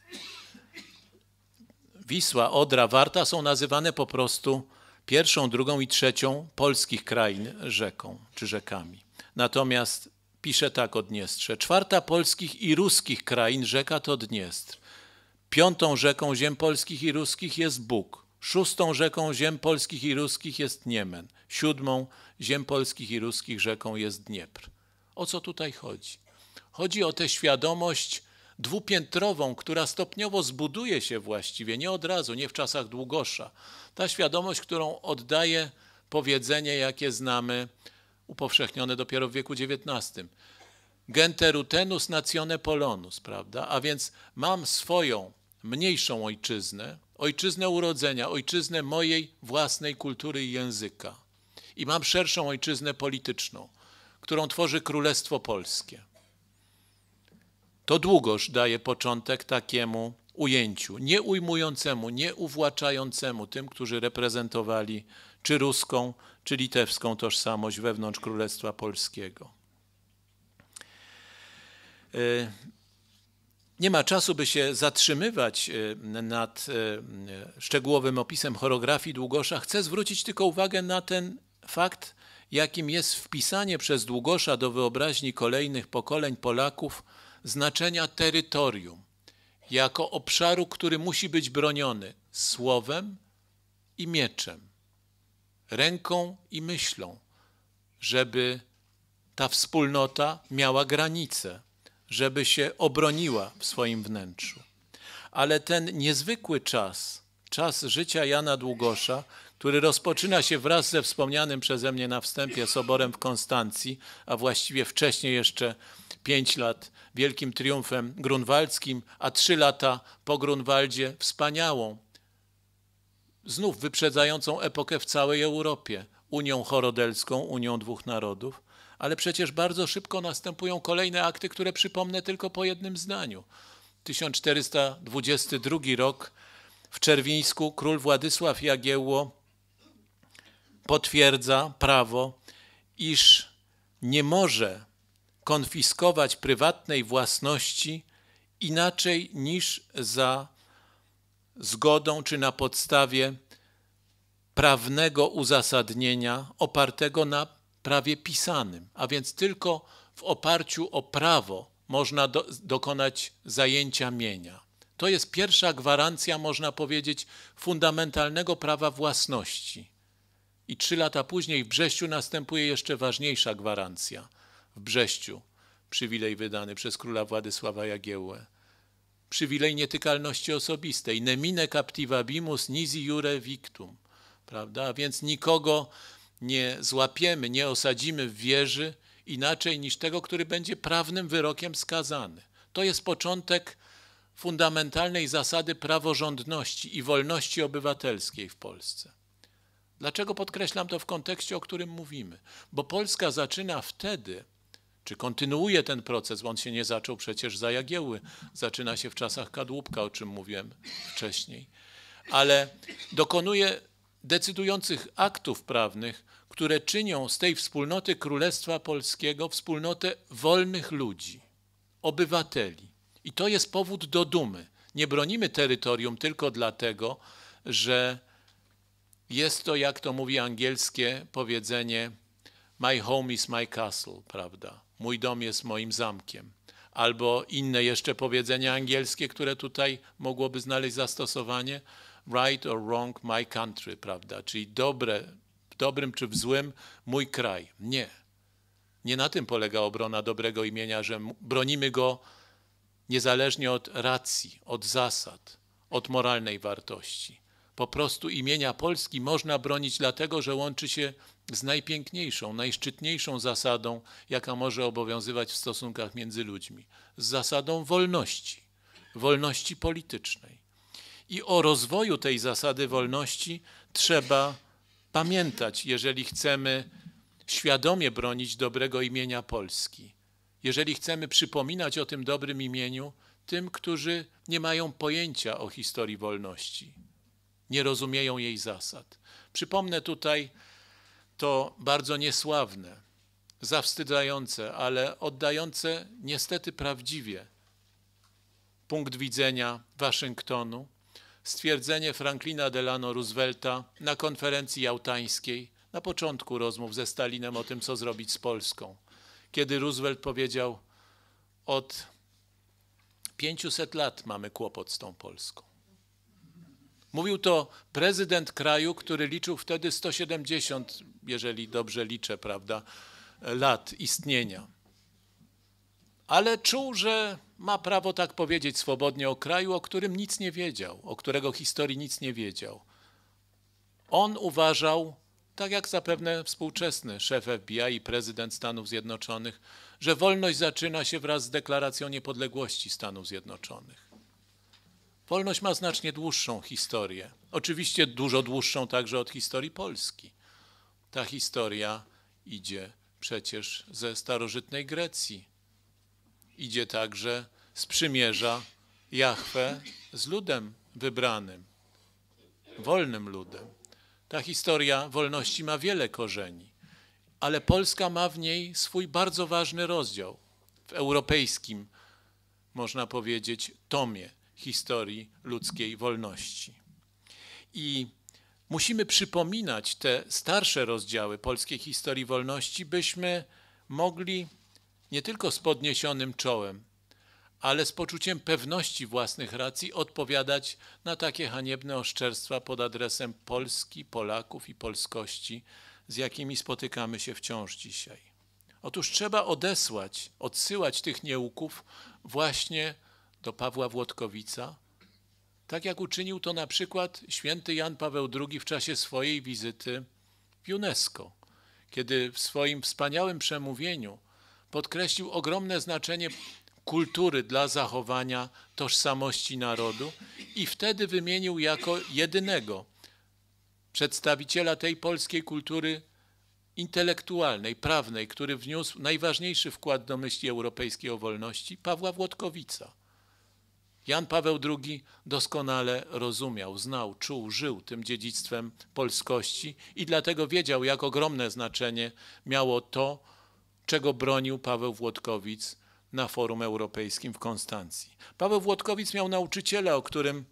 Wisła, Odra, Warta są nazywane po prostu pierwszą, drugą i trzecią polskich krain rzeką czy rzekami. Natomiast pisze tak o Dniestrze. Czwarta polskich i ruskich krain rzeka to Dniestr. Piątą rzeką ziem polskich i ruskich jest Bóg. Szóstą rzeką ziem polskich i ruskich jest Niemen. Siódmą ziem polskich i ruskich rzeką jest Dniepr. O co tutaj chodzi? Chodzi o tę świadomość dwupiętrową, która stopniowo zbuduje się właściwie, nie od razu, nie w czasach długosza. Ta świadomość, którą oddaje powiedzenie, jakie znamy, upowszechnione dopiero w wieku XIX. Genterutenus nacione polonus, prawda? A więc mam swoją mniejszą ojczyznę, ojczyznę urodzenia, ojczyznę mojej własnej kultury i języka. I mam szerszą ojczyznę polityczną, którą tworzy Królestwo Polskie. To długoż daje początek takiemu ujęciu, nie ujmującemu, nie uwłaczającemu tym, którzy reprezentowali czy ruską, czy litewską tożsamość wewnątrz Królestwa Polskiego. Y, nie ma czasu, by się zatrzymywać e, nad e, szczegółowym opisem chorografii Długosza. Chcę zwrócić tylko uwagę na ten fakt, jakim jest wpisanie przez Długosza do wyobraźni kolejnych pokoleń Polaków znaczenia terytorium jako obszaru, który musi być broniony słowem i mieczem, ręką i myślą, żeby ta wspólnota miała granice żeby się obroniła w swoim wnętrzu. Ale ten niezwykły czas, czas życia Jana Długosza, który rozpoczyna się wraz ze wspomnianym przeze mnie na wstępie soborem w Konstancji, a właściwie wcześniej jeszcze pięć lat wielkim triumfem grunwaldzkim, a trzy lata po Grunwaldzie wspaniałą, znów wyprzedzającą epokę w całej Europie, Unią Chorodelską, Unią Dwóch Narodów, ale przecież bardzo szybko następują kolejne akty, które przypomnę tylko po jednym zdaniu. 1422 rok w Czerwińsku król Władysław Jagiełło potwierdza prawo, iż nie może konfiskować prywatnej własności inaczej niż za zgodą czy na podstawie prawnego uzasadnienia opartego na prawie pisanym, a więc tylko w oparciu o prawo można do, dokonać zajęcia mienia. To jest pierwsza gwarancja, można powiedzieć, fundamentalnego prawa własności. I trzy lata później w Brześciu następuje jeszcze ważniejsza gwarancja. W Brześciu przywilej wydany przez króla Władysława Jagiełłę. Przywilej nietykalności osobistej. Nemine captiva bimus nisi jure victum. Prawda? A więc nikogo nie złapiemy, nie osadzimy w wieży inaczej niż tego, który będzie prawnym wyrokiem skazany. To jest początek fundamentalnej zasady praworządności i wolności obywatelskiej w Polsce. Dlaczego podkreślam to w kontekście, o którym mówimy? Bo Polska zaczyna wtedy, czy kontynuuje ten proces, bo on się nie zaczął przecież za Jagieły, zaczyna się w czasach kadłubka, o czym mówiłem wcześniej, ale dokonuje decydujących aktów prawnych, które czynią z tej wspólnoty Królestwa Polskiego wspólnotę wolnych ludzi, obywateli. I to jest powód do dumy. Nie bronimy terytorium tylko dlatego, że jest to, jak to mówi angielskie powiedzenie, my home is my castle, prawda? Mój dom jest moim zamkiem. Albo inne jeszcze powiedzenie angielskie, które tutaj mogłoby znaleźć zastosowanie, right or wrong, my country, prawda? Czyli dobre, w dobrym czy w złym, mój kraj. Nie. Nie na tym polega obrona dobrego imienia, że bronimy go niezależnie od racji, od zasad, od moralnej wartości. Po prostu imienia Polski można bronić dlatego, że łączy się z najpiękniejszą, najszczytniejszą zasadą, jaka może obowiązywać w stosunkach między ludźmi z zasadą wolności, wolności politycznej. I o rozwoju tej zasady wolności trzeba pamiętać, jeżeli chcemy świadomie bronić dobrego imienia Polski. Jeżeli chcemy przypominać o tym dobrym imieniu tym, którzy nie mają pojęcia o historii wolności, nie rozumieją jej zasad. Przypomnę tutaj to bardzo niesławne, zawstydzające, ale oddające niestety prawdziwie punkt widzenia Waszyngtonu, stwierdzenie Franklina Delano Roosevelta na konferencji jałtańskiej na początku rozmów ze Stalinem o tym, co zrobić z Polską, kiedy Roosevelt powiedział: Od 500 lat mamy kłopot z tą Polską. Mówił to prezydent kraju, który liczył wtedy 170, jeżeli dobrze liczę, prawda, lat istnienia ale czuł, że ma prawo tak powiedzieć swobodnie o kraju, o którym nic nie wiedział, o którego historii nic nie wiedział. On uważał, tak jak zapewne współczesny szef FBI i prezydent Stanów Zjednoczonych, że wolność zaczyna się wraz z deklaracją niepodległości Stanów Zjednoczonych. Wolność ma znacznie dłuższą historię, oczywiście dużo dłuższą także od historii Polski. Ta historia idzie przecież ze starożytnej Grecji, idzie także sprzymierza Jachwę z ludem wybranym, wolnym ludem. Ta historia wolności ma wiele korzeni, ale Polska ma w niej swój bardzo ważny rozdział w europejskim, można powiedzieć, tomie historii ludzkiej wolności. I musimy przypominać te starsze rozdziały polskiej historii wolności, byśmy mogli nie tylko z podniesionym czołem, ale z poczuciem pewności własnych racji odpowiadać na takie haniebne oszczerstwa pod adresem Polski, Polaków i polskości, z jakimi spotykamy się wciąż dzisiaj. Otóż trzeba odesłać, odsyłać tych nieuków właśnie do Pawła Włodkowica, tak jak uczynił to na przykład święty Jan Paweł II w czasie swojej wizyty w UNESCO, kiedy w swoim wspaniałym przemówieniu podkreślił ogromne znaczenie kultury dla zachowania tożsamości narodu i wtedy wymienił jako jedynego przedstawiciela tej polskiej kultury intelektualnej, prawnej, który wniósł najważniejszy wkład do myśli europejskiej o wolności, Pawła Włodkowica. Jan Paweł II doskonale rozumiał, znał, czuł, żył tym dziedzictwem polskości i dlatego wiedział, jak ogromne znaczenie miało to, czego bronił Paweł Włodkowicz na forum europejskim w Konstancji. Paweł Włodkowicz miał nauczyciela, o którym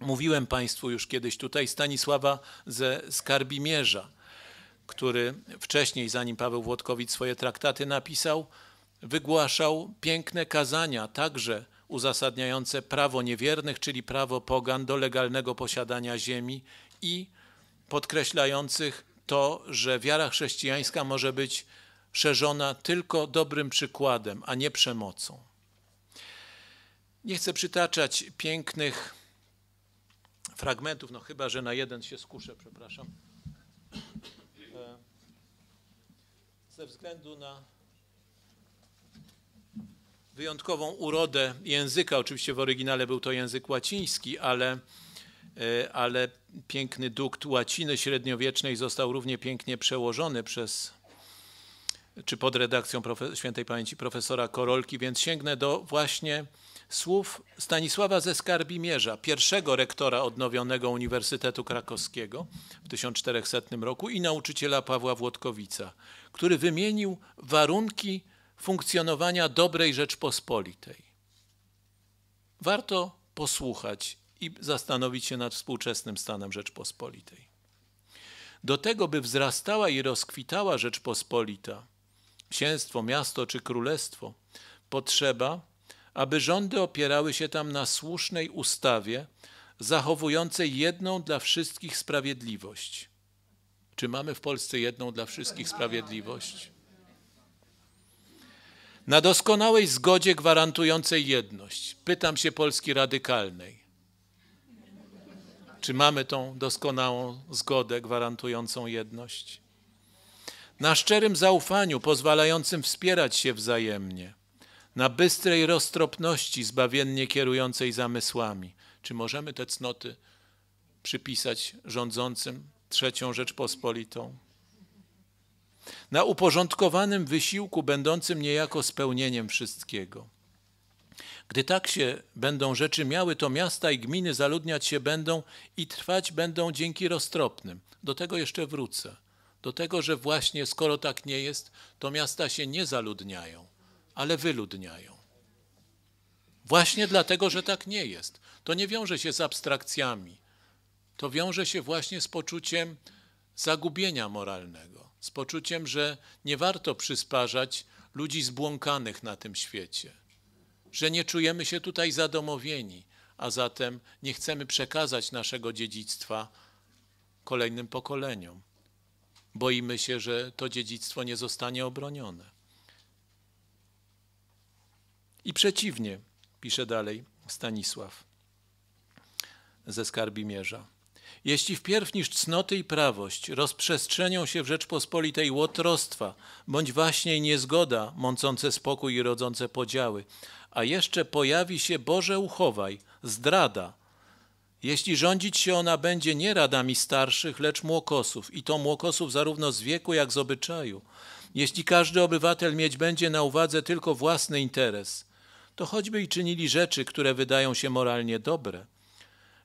mówiłem Państwu już kiedyś tutaj, Stanisława ze Skarbimierza, który wcześniej, zanim Paweł Włodkowicz swoje traktaty napisał, wygłaszał piękne kazania, także uzasadniające prawo niewiernych, czyli prawo pogan do legalnego posiadania ziemi i podkreślających to, że wiara chrześcijańska może być szerzona tylko dobrym przykładem, a nie przemocą. Nie chcę przytaczać pięknych fragmentów, no chyba, że na jeden się skuszę, przepraszam. E, ze względu na wyjątkową urodę języka, oczywiście w oryginale był to język łaciński, ale, e, ale piękny dukt łaciny średniowiecznej został równie pięknie przełożony przez czy pod redakcją profe, świętej pamięci profesora Korolki, więc sięgnę do właśnie słów Stanisława ze Skarbimierza, pierwszego rektora odnowionego Uniwersytetu Krakowskiego w 1400 roku i nauczyciela Pawła Włodkowica, który wymienił warunki funkcjonowania dobrej Rzeczpospolitej. Warto posłuchać i zastanowić się nad współczesnym stanem Rzeczpospolitej. Do tego, by wzrastała i rozkwitała Rzeczpospolita, księstwo, miasto czy królestwo. Potrzeba, aby rządy opierały się tam na słusznej ustawie, zachowującej jedną dla wszystkich sprawiedliwość. Czy mamy w Polsce jedną dla wszystkich sprawiedliwość? Na doskonałej zgodzie gwarantującej jedność. Pytam się Polski radykalnej. Czy mamy tą doskonałą zgodę gwarantującą jedność? na szczerym zaufaniu pozwalającym wspierać się wzajemnie, na bystrej roztropności zbawiennie kierującej zamysłami. Czy możemy te cnoty przypisać rządzącym trzecią Rzeczpospolitą? Na uporządkowanym wysiłku będącym niejako spełnieniem wszystkiego. Gdy tak się będą rzeczy miały, to miasta i gminy zaludniać się będą i trwać będą dzięki roztropnym. Do tego jeszcze wrócę do tego, że właśnie skoro tak nie jest, to miasta się nie zaludniają, ale wyludniają. Właśnie dlatego, że tak nie jest. To nie wiąże się z abstrakcjami. To wiąże się właśnie z poczuciem zagubienia moralnego, z poczuciem, że nie warto przysparzać ludzi zbłąkanych na tym świecie, że nie czujemy się tutaj zadomowieni, a zatem nie chcemy przekazać naszego dziedzictwa kolejnym pokoleniom boimy się, że to dziedzictwo nie zostanie obronione. I przeciwnie, pisze dalej Stanisław ze Skarbimierza. Jeśli wpierw niż cnoty i prawość rozprzestrzenią się w Rzeczpospolitej łotrostwa, bądź właśnie niezgoda, mącące spokój i rodzące podziały, a jeszcze pojawi się, Boże uchowaj, zdrada, jeśli rządzić się ona będzie nie radami starszych, lecz młokosów, i to młokosów zarówno z wieku, jak z obyczaju. Jeśli każdy obywatel mieć będzie na uwadze tylko własny interes, to choćby i czynili rzeczy, które wydają się moralnie dobre.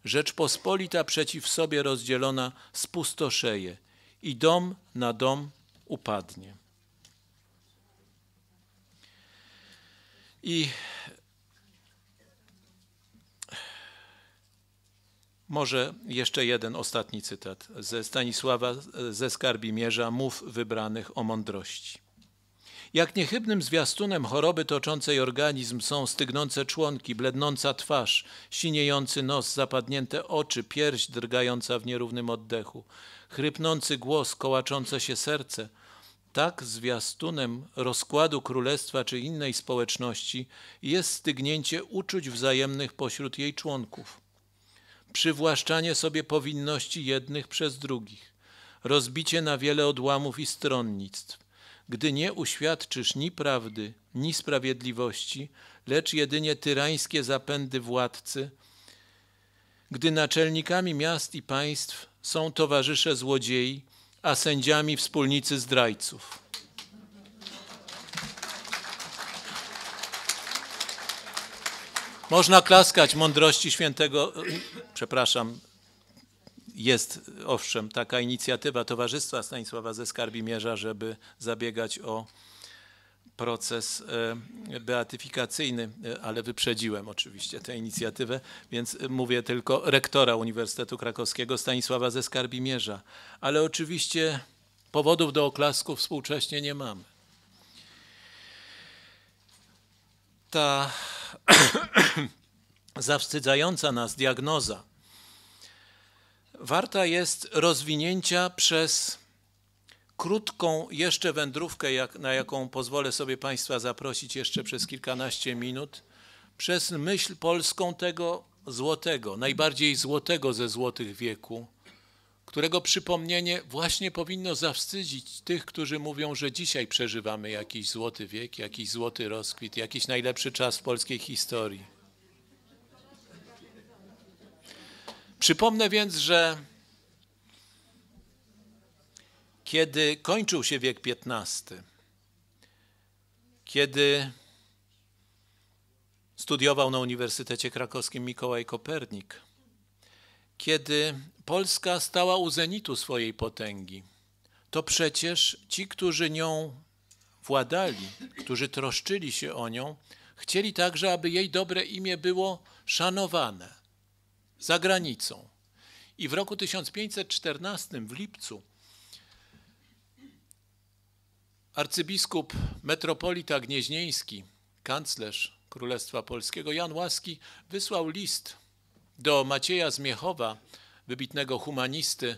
Rzeczpospolita przeciw sobie rozdzielona spustoszeje i dom na dom upadnie. I Może jeszcze jeden ostatni cytat ze Stanisława ze Skarbimierza, Mów wybranych o mądrości. Jak niechybnym zwiastunem choroby toczącej organizm są stygnące członki, blednąca twarz, siniejący nos, zapadnięte oczy, pierś drgająca w nierównym oddechu, chrypnący głos, kołaczące się serce. Tak zwiastunem rozkładu królestwa czy innej społeczności jest stygnięcie uczuć wzajemnych pośród jej członków przywłaszczanie sobie powinności jednych przez drugich, rozbicie na wiele odłamów i stronnictw. Gdy nie uświadczysz ni prawdy, ni sprawiedliwości, lecz jedynie tyrańskie zapędy władcy, gdy naczelnikami miast i państw są towarzysze złodziei, a sędziami wspólnicy zdrajców. Można klaskać mądrości świętego, przepraszam, jest owszem taka inicjatywa Towarzystwa Stanisława ze Skarbimierza, żeby zabiegać o proces e, beatyfikacyjny, e, ale wyprzedziłem oczywiście tę inicjatywę, więc mówię tylko rektora Uniwersytetu Krakowskiego Stanisława ze Skarbimierza. Ale oczywiście powodów do oklasku współcześnie nie mamy. Ta <coughs> zawstydzająca nas diagnoza warta jest rozwinięcia przez krótką jeszcze wędrówkę, jak, na jaką pozwolę sobie Państwa zaprosić jeszcze przez kilkanaście minut, przez myśl polską tego złotego, najbardziej złotego ze złotych wieku, którego przypomnienie właśnie powinno zawstydzić tych, którzy mówią, że dzisiaj przeżywamy jakiś złoty wiek, jakiś złoty rozkwit, jakiś najlepszy czas w polskiej historii. Przypomnę więc, że kiedy kończył się wiek XV, kiedy studiował na Uniwersytecie Krakowskim Mikołaj Kopernik, kiedy Polska stała u zenitu swojej potęgi, to przecież ci, którzy nią władali, którzy troszczyli się o nią, chcieli także, aby jej dobre imię było szanowane za granicą. I w roku 1514, w lipcu, arcybiskup metropolita gnieźnieński, kanclerz Królestwa Polskiego, Jan Łaski, wysłał list do Macieja Zmiechowa, wybitnego humanisty,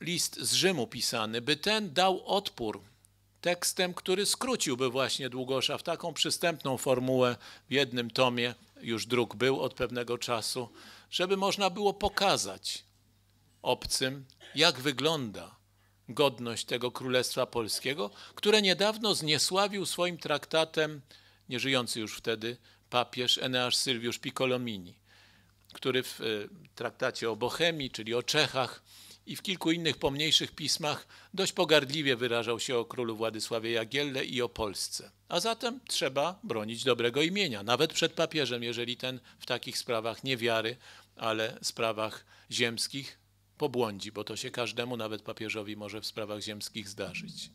list z Rzymu pisany, by ten dał odpór tekstem, który skróciłby właśnie Długosza w taką przystępną formułę w jednym tomie, już druk był od pewnego czasu, żeby można było pokazać obcym, jak wygląda godność tego Królestwa Polskiego, które niedawno zniesławił swoim traktatem, nieżyjący już wtedy papież Eneasz Sylwiusz Piccolomini, który w e, traktacie o Bohemii, czyli o Czechach i w kilku innych pomniejszych pismach dość pogardliwie wyrażał się o królu Władysławie Jagielle i o Polsce. A zatem trzeba bronić dobrego imienia, nawet przed papieżem, jeżeli ten w takich sprawach nie wiary, ale sprawach ziemskich pobłądzi, bo to się każdemu, nawet papieżowi, może w sprawach ziemskich zdarzyć.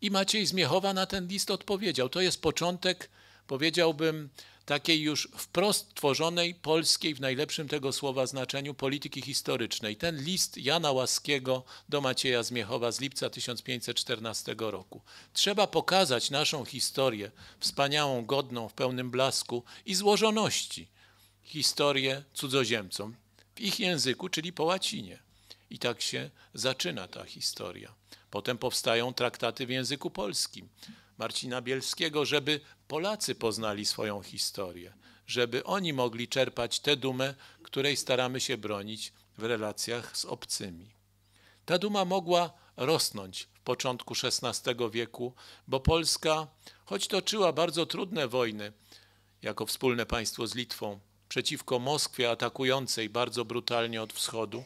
I Maciej Zmiechowa na ten list odpowiedział. To jest początek powiedziałbym, takiej już wprost tworzonej polskiej, w najlepszym tego słowa znaczeniu, polityki historycznej. Ten list Jana Łaskiego do Macieja Zmiechowa z lipca 1514 roku. Trzeba pokazać naszą historię, wspaniałą, godną, w pełnym blasku i złożoności, historię cudzoziemcom w ich języku, czyli po łacinie. I tak się zaczyna ta historia. Potem powstają traktaty w języku polskim. Marcina Bielskiego, żeby Polacy poznali swoją historię, żeby oni mogli czerpać tę dumę, której staramy się bronić w relacjach z obcymi. Ta duma mogła rosnąć w początku XVI wieku, bo Polska, choć toczyła bardzo trudne wojny, jako wspólne państwo z Litwą, przeciwko Moskwie atakującej bardzo brutalnie od wschodu,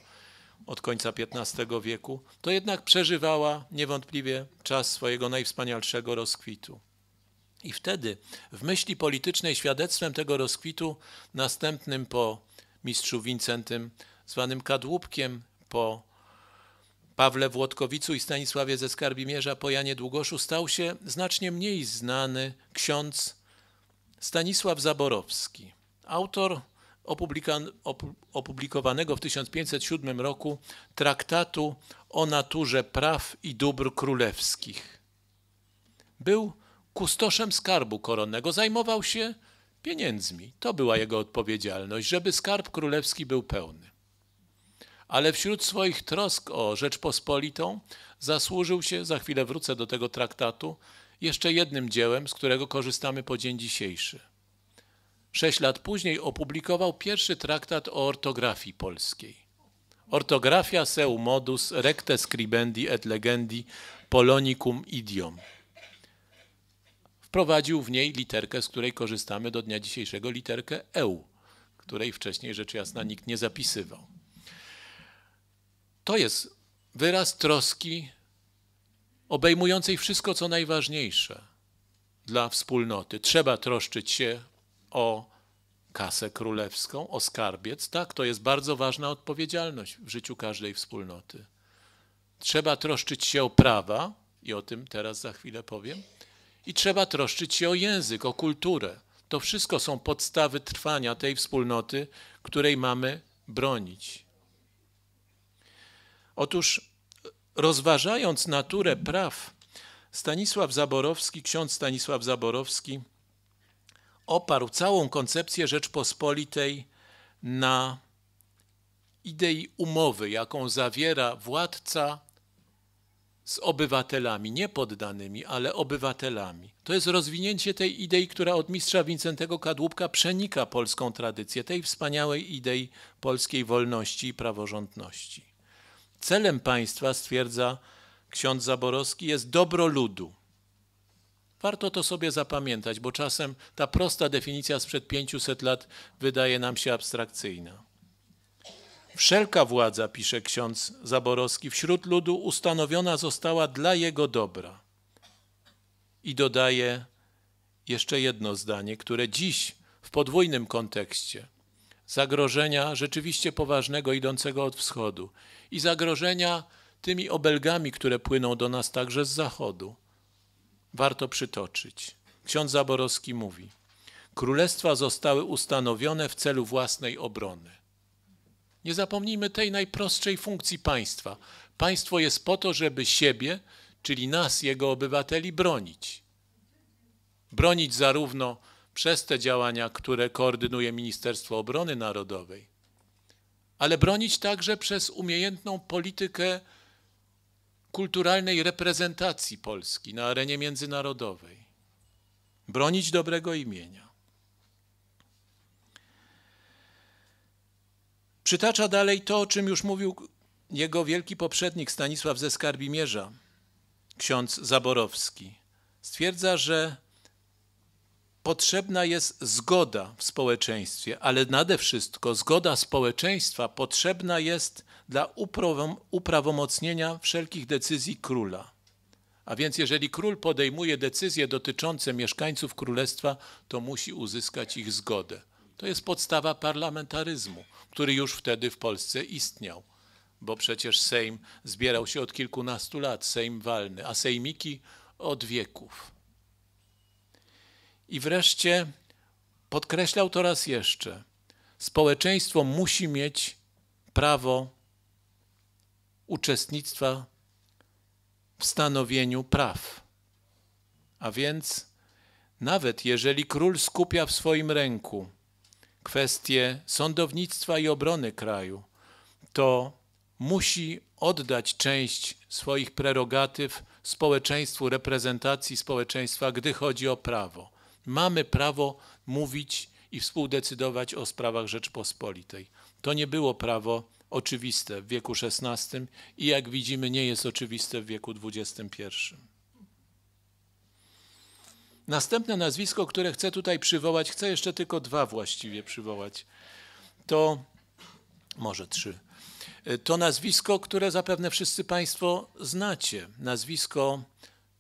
od końca XV wieku, to jednak przeżywała niewątpliwie czas swojego najwspanialszego rozkwitu. I wtedy, w myśli politycznej, świadectwem tego rozkwitu, następnym po mistrzu Wincentym, zwanym kadłubkiem, po Pawle Włodkowicu i Stanisławie ze Skarbimierza po Janie Długoszu stał się znacznie mniej znany ksiądz Stanisław Zaborowski, autor opublikowanego w 1507 roku traktatu o naturze praw i dóbr królewskich. Był kustoszem skarbu koronnego, zajmował się pieniędzmi. To była jego odpowiedzialność, żeby skarb królewski był pełny. Ale wśród swoich trosk o Rzeczpospolitą zasłużył się, za chwilę wrócę do tego traktatu, jeszcze jednym dziełem, z którego korzystamy po dzień dzisiejszy. Sześć lat później opublikował pierwszy traktat o ortografii polskiej. Ortografia seu modus recte scribendi et legendi polonicum idiom. Wprowadził w niej literkę, z której korzystamy do dnia dzisiejszego, literkę eu, której wcześniej rzecz jasna nikt nie zapisywał. To jest wyraz troski obejmującej wszystko, co najważniejsze dla wspólnoty. Trzeba troszczyć się o kasę królewską, o skarbiec. Tak, to jest bardzo ważna odpowiedzialność w życiu każdej wspólnoty. Trzeba troszczyć się o prawa, i o tym teraz za chwilę powiem, i trzeba troszczyć się o język, o kulturę. To wszystko są podstawy trwania tej wspólnoty, której mamy bronić. Otóż rozważając naturę praw, Stanisław Zaborowski, ksiądz Stanisław Zaborowski, oparł całą koncepcję Rzeczpospolitej na idei umowy, jaką zawiera władca z obywatelami, nie poddanymi, ale obywatelami. To jest rozwinięcie tej idei, która od mistrza Wincentego Kadłubka przenika polską tradycję, tej wspaniałej idei polskiej wolności i praworządności. Celem państwa, stwierdza ksiądz Zaborowski, jest dobro ludu. Warto to sobie zapamiętać, bo czasem ta prosta definicja sprzed 500 lat wydaje nam się abstrakcyjna. Wszelka władza, pisze ksiądz Zaborowski, wśród ludu ustanowiona została dla jego dobra. I dodaje jeszcze jedno zdanie, które dziś w podwójnym kontekście zagrożenia rzeczywiście poważnego idącego od wschodu i zagrożenia tymi obelgami, które płyną do nas także z zachodu warto przytoczyć. Ksiądz Zaborowski mówi: Królestwa zostały ustanowione w celu własnej obrony. Nie zapomnijmy tej najprostszej funkcji państwa. Państwo jest po to, żeby siebie, czyli nas, jego obywateli, bronić. Bronić zarówno przez te działania, które koordynuje Ministerstwo Obrony Narodowej, ale bronić także przez umiejętną politykę kulturalnej reprezentacji Polski na arenie międzynarodowej, bronić dobrego imienia. Przytacza dalej to, o czym już mówił jego wielki poprzednik Stanisław ze Skarbimierza, ksiądz Zaborowski. Stwierdza, że potrzebna jest zgoda w społeczeństwie, ale nade wszystko zgoda społeczeństwa potrzebna jest dla uprawomocnienia wszelkich decyzji króla. A więc jeżeli król podejmuje decyzje dotyczące mieszkańców królestwa, to musi uzyskać ich zgodę. To jest podstawa parlamentaryzmu, który już wtedy w Polsce istniał, bo przecież Sejm zbierał się od kilkunastu lat, Sejm walny, a sejmiki od wieków. I wreszcie podkreślał to raz jeszcze. Społeczeństwo musi mieć prawo uczestnictwa w stanowieniu praw. A więc, nawet jeżeli król skupia w swoim ręku kwestie sądownictwa i obrony kraju, to musi oddać część swoich prerogatyw społeczeństwu, reprezentacji społeczeństwa, gdy chodzi o prawo. Mamy prawo mówić i współdecydować o sprawach Rzeczpospolitej. To nie było prawo oczywiste w wieku XVI i jak widzimy nie jest oczywiste w wieku XXI. Następne nazwisko, które chcę tutaj przywołać, chcę jeszcze tylko dwa właściwie przywołać, to może trzy. To nazwisko, które zapewne wszyscy Państwo znacie. Nazwisko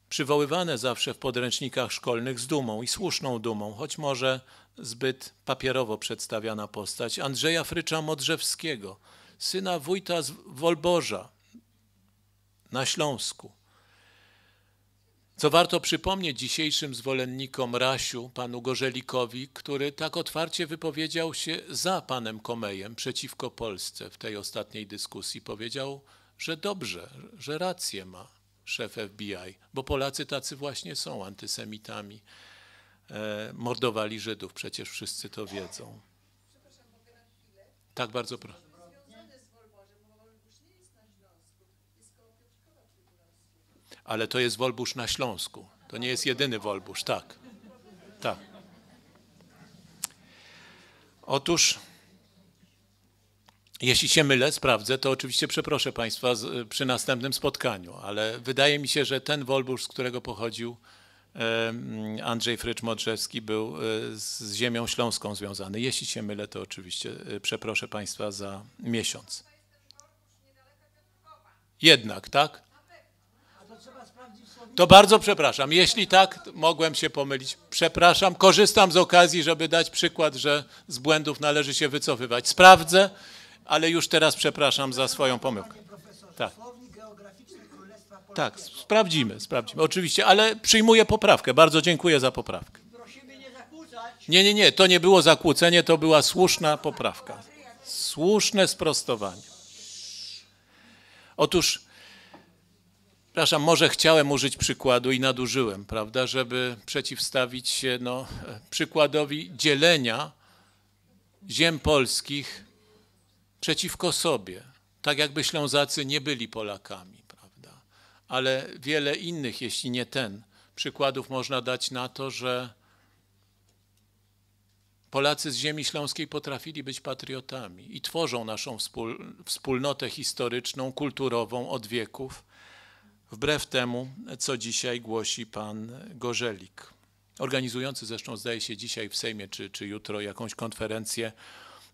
przywoływane zawsze w podręcznikach szkolnych z dumą i słuszną dumą, choć może zbyt papierowo przedstawiana postać Andrzeja Frycza Modrzewskiego, syna wójta z Wolborza na Śląsku. Co warto przypomnieć dzisiejszym zwolennikom Rasiu, panu Gorzelikowi, który tak otwarcie wypowiedział się za panem Komejem przeciwko Polsce w tej ostatniej dyskusji. Powiedział, że dobrze, że rację ma szef FBI, bo Polacy tacy właśnie są antysemitami. E, mordowali Żydów, przecież wszyscy to wiedzą. Tak, bardzo proszę. ale to jest Wolbusz na Śląsku. To nie jest jedyny Wolbusz, tak. Tak. Otóż, jeśli się mylę, sprawdzę, to oczywiście przeproszę Państwa y, przy następnym spotkaniu, ale wydaje mi się, że ten Wolbusz, z którego pochodził Andrzej Frycz-Modrzewski, był y, z ziemią śląską związany. Jeśli się mylę, to oczywiście y, przeproszę Państwa za miesiąc. Jednak, tak? To bardzo przepraszam. Jeśli tak, mogłem się pomylić. Przepraszam. Korzystam z okazji, żeby dać przykład, że z błędów należy się wycofywać. Sprawdzę, ale już teraz przepraszam za swoją pomyłkę. Tak. Tak, sprawdzimy, sprawdzimy. Oczywiście, ale przyjmuję poprawkę. Bardzo dziękuję za poprawkę. Nie, nie, nie, to nie było zakłócenie, to była słuszna poprawka. Słuszne sprostowanie. Otóż przepraszam, może chciałem użyć przykładu i nadużyłem, prawda, żeby przeciwstawić się no, przykładowi dzielenia ziem polskich przeciwko sobie. Tak jakby Ślązacy nie byli Polakami, prawda. Ale wiele innych, jeśli nie ten, przykładów można dać na to, że Polacy z ziemi śląskiej potrafili być patriotami i tworzą naszą wspólnotę historyczną, kulturową od wieków wbrew temu, co dzisiaj głosi pan Gorzelik. Organizujący zresztą, zdaje się, dzisiaj w Sejmie czy, czy jutro jakąś konferencję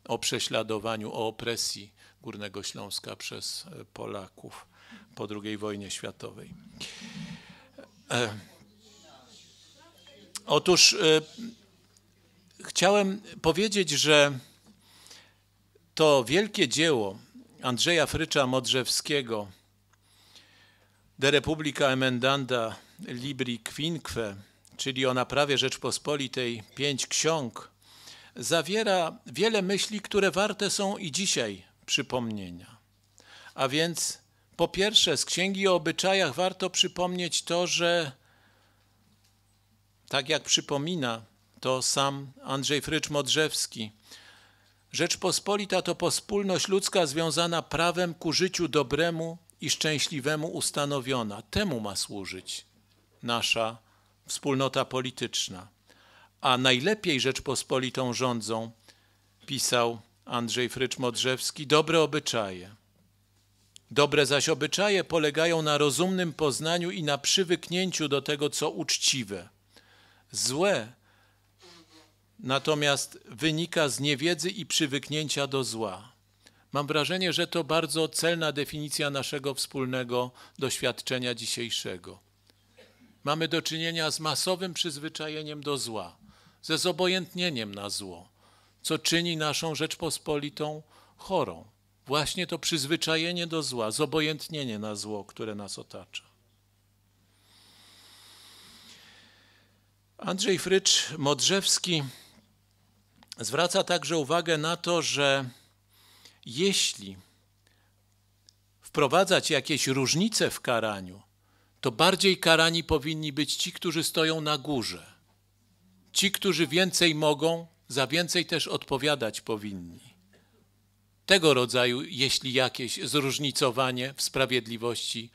o prześladowaniu, o opresji Górnego Śląska przez Polaków po II wojnie światowej. E, otóż e, chciałem powiedzieć, że to wielkie dzieło Andrzeja Frycza Modrzewskiego, De Republica Emendanda Libri Quinque, czyli o naprawie Rzeczpospolitej, pięć ksiąg, zawiera wiele myśli, które warte są i dzisiaj przypomnienia. A więc po pierwsze z Księgi o Obyczajach warto przypomnieć to, że tak jak przypomina to sam Andrzej Frycz-Modrzewski, Rzeczpospolita to pospólność ludzka związana prawem ku życiu dobremu i szczęśliwemu ustanowiona. Temu ma służyć nasza wspólnota polityczna. A najlepiej Rzeczpospolitą rządzą, pisał Andrzej Frycz-Modrzewski, dobre obyczaje. Dobre zaś obyczaje polegają na rozumnym poznaniu i na przywyknięciu do tego, co uczciwe. Złe natomiast wynika z niewiedzy i przywyknięcia do zła. Mam wrażenie, że to bardzo celna definicja naszego wspólnego doświadczenia dzisiejszego. Mamy do czynienia z masowym przyzwyczajeniem do zła, ze zobojętnieniem na zło, co czyni naszą Rzeczpospolitą chorą. Właśnie to przyzwyczajenie do zła, zobojętnienie na zło, które nas otacza. Andrzej Frycz Modrzewski zwraca także uwagę na to, że jeśli wprowadzać jakieś różnice w karaniu, to bardziej karani powinni być ci, którzy stoją na górze. Ci, którzy więcej mogą, za więcej też odpowiadać powinni. Tego rodzaju, jeśli jakieś zróżnicowanie w sprawiedliwości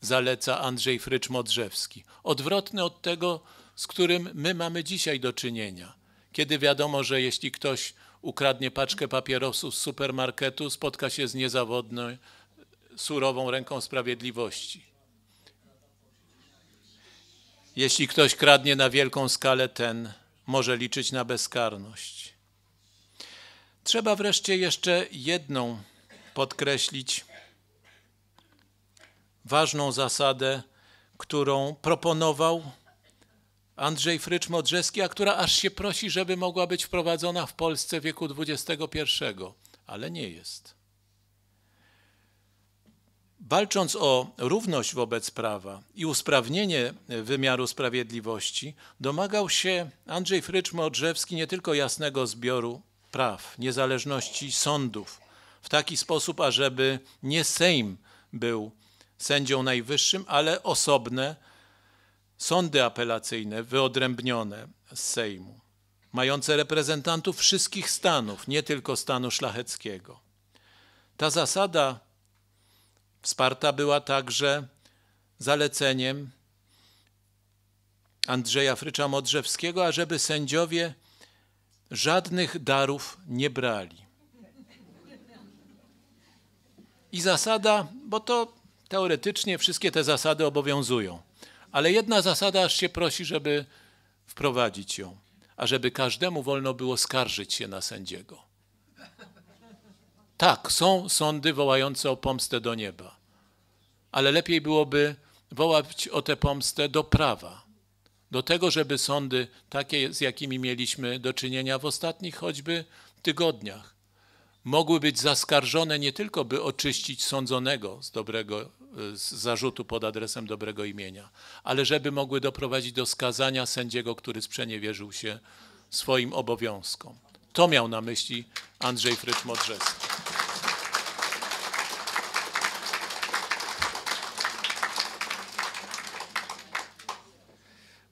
zaleca Andrzej Frycz-Modrzewski. Odwrotne od tego, z którym my mamy dzisiaj do czynienia, kiedy wiadomo, że jeśli ktoś ukradnie paczkę papierosów z supermarketu, spotka się z niezawodną, surową ręką sprawiedliwości. Jeśli ktoś kradnie na wielką skalę, ten może liczyć na bezkarność. Trzeba wreszcie jeszcze jedną podkreślić ważną zasadę, którą proponował Andrzej Frycz-Modrzewski, a która aż się prosi, żeby mogła być wprowadzona w Polsce w wieku XXI, ale nie jest. Walcząc o równość wobec prawa i usprawnienie wymiaru sprawiedliwości, domagał się Andrzej Frycz-Modrzewski nie tylko jasnego zbioru praw, niezależności sądów, w taki sposób, ażeby nie Sejm był sędzią najwyższym, ale osobne sądy apelacyjne wyodrębnione z Sejmu, mające reprezentantów wszystkich stanów, nie tylko stanu szlacheckiego. Ta zasada wsparta była także zaleceniem Andrzeja Frycza Modrzewskiego, ażeby sędziowie żadnych darów nie brali. I zasada, bo to teoretycznie wszystkie te zasady obowiązują ale jedna zasada aż się prosi, żeby wprowadzić ją, a żeby każdemu wolno było skarżyć się na sędziego. Tak, są sądy wołające o pomstę do nieba, ale lepiej byłoby wołać o tę pomstę do prawa, do tego, żeby sądy takie, z jakimi mieliśmy do czynienia w ostatnich choćby tygodniach, mogły być zaskarżone nie tylko, by oczyścić sądzonego z dobrego Y, z zarzutu pod adresem dobrego imienia, ale żeby mogły doprowadzić do skazania sędziego, który sprzeniewierzył się swoim obowiązkom. To miał na myśli Andrzej Frycz-Modrzewski.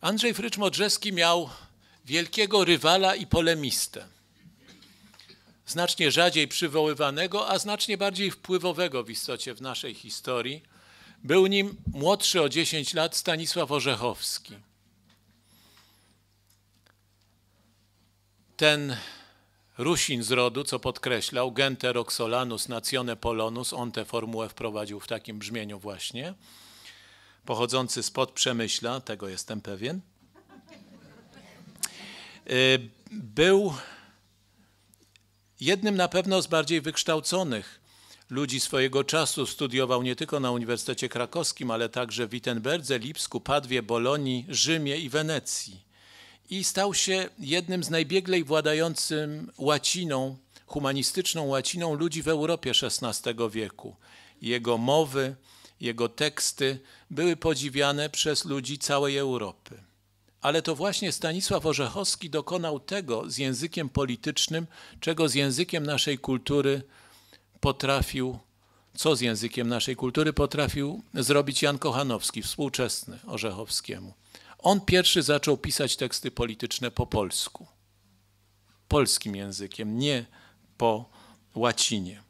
Andrzej Frycz-Modrzewski miał wielkiego rywala i polemistę. Znacznie rzadziej przywoływanego, a znacznie bardziej wpływowego w istocie w naszej historii, był nim młodszy o 10 lat Stanisław Orzechowski. Ten Rusin z rodu, co podkreślał, Genter Oxolanus nazione polonus, on tę formułę wprowadził w takim brzmieniu właśnie, pochodzący spod Przemyśla, tego jestem pewien, y, był jednym na pewno z bardziej wykształconych ludzi swojego czasu. Studiował nie tylko na Uniwersytecie Krakowskim, ale także w Wittenberdze, Lipsku, Padwie, Bolonii, Rzymie i Wenecji. I stał się jednym z najbieglej władającym łaciną, humanistyczną łaciną ludzi w Europie XVI wieku. Jego mowy, jego teksty były podziwiane przez ludzi całej Europy. Ale to właśnie Stanisław Orzechowski dokonał tego z językiem politycznym, czego z językiem naszej kultury potrafił, co z językiem naszej kultury potrafił zrobić Jan Kochanowski, współczesny Orzechowskiemu. On pierwszy zaczął pisać teksty polityczne po polsku, polskim językiem, nie po łacinie.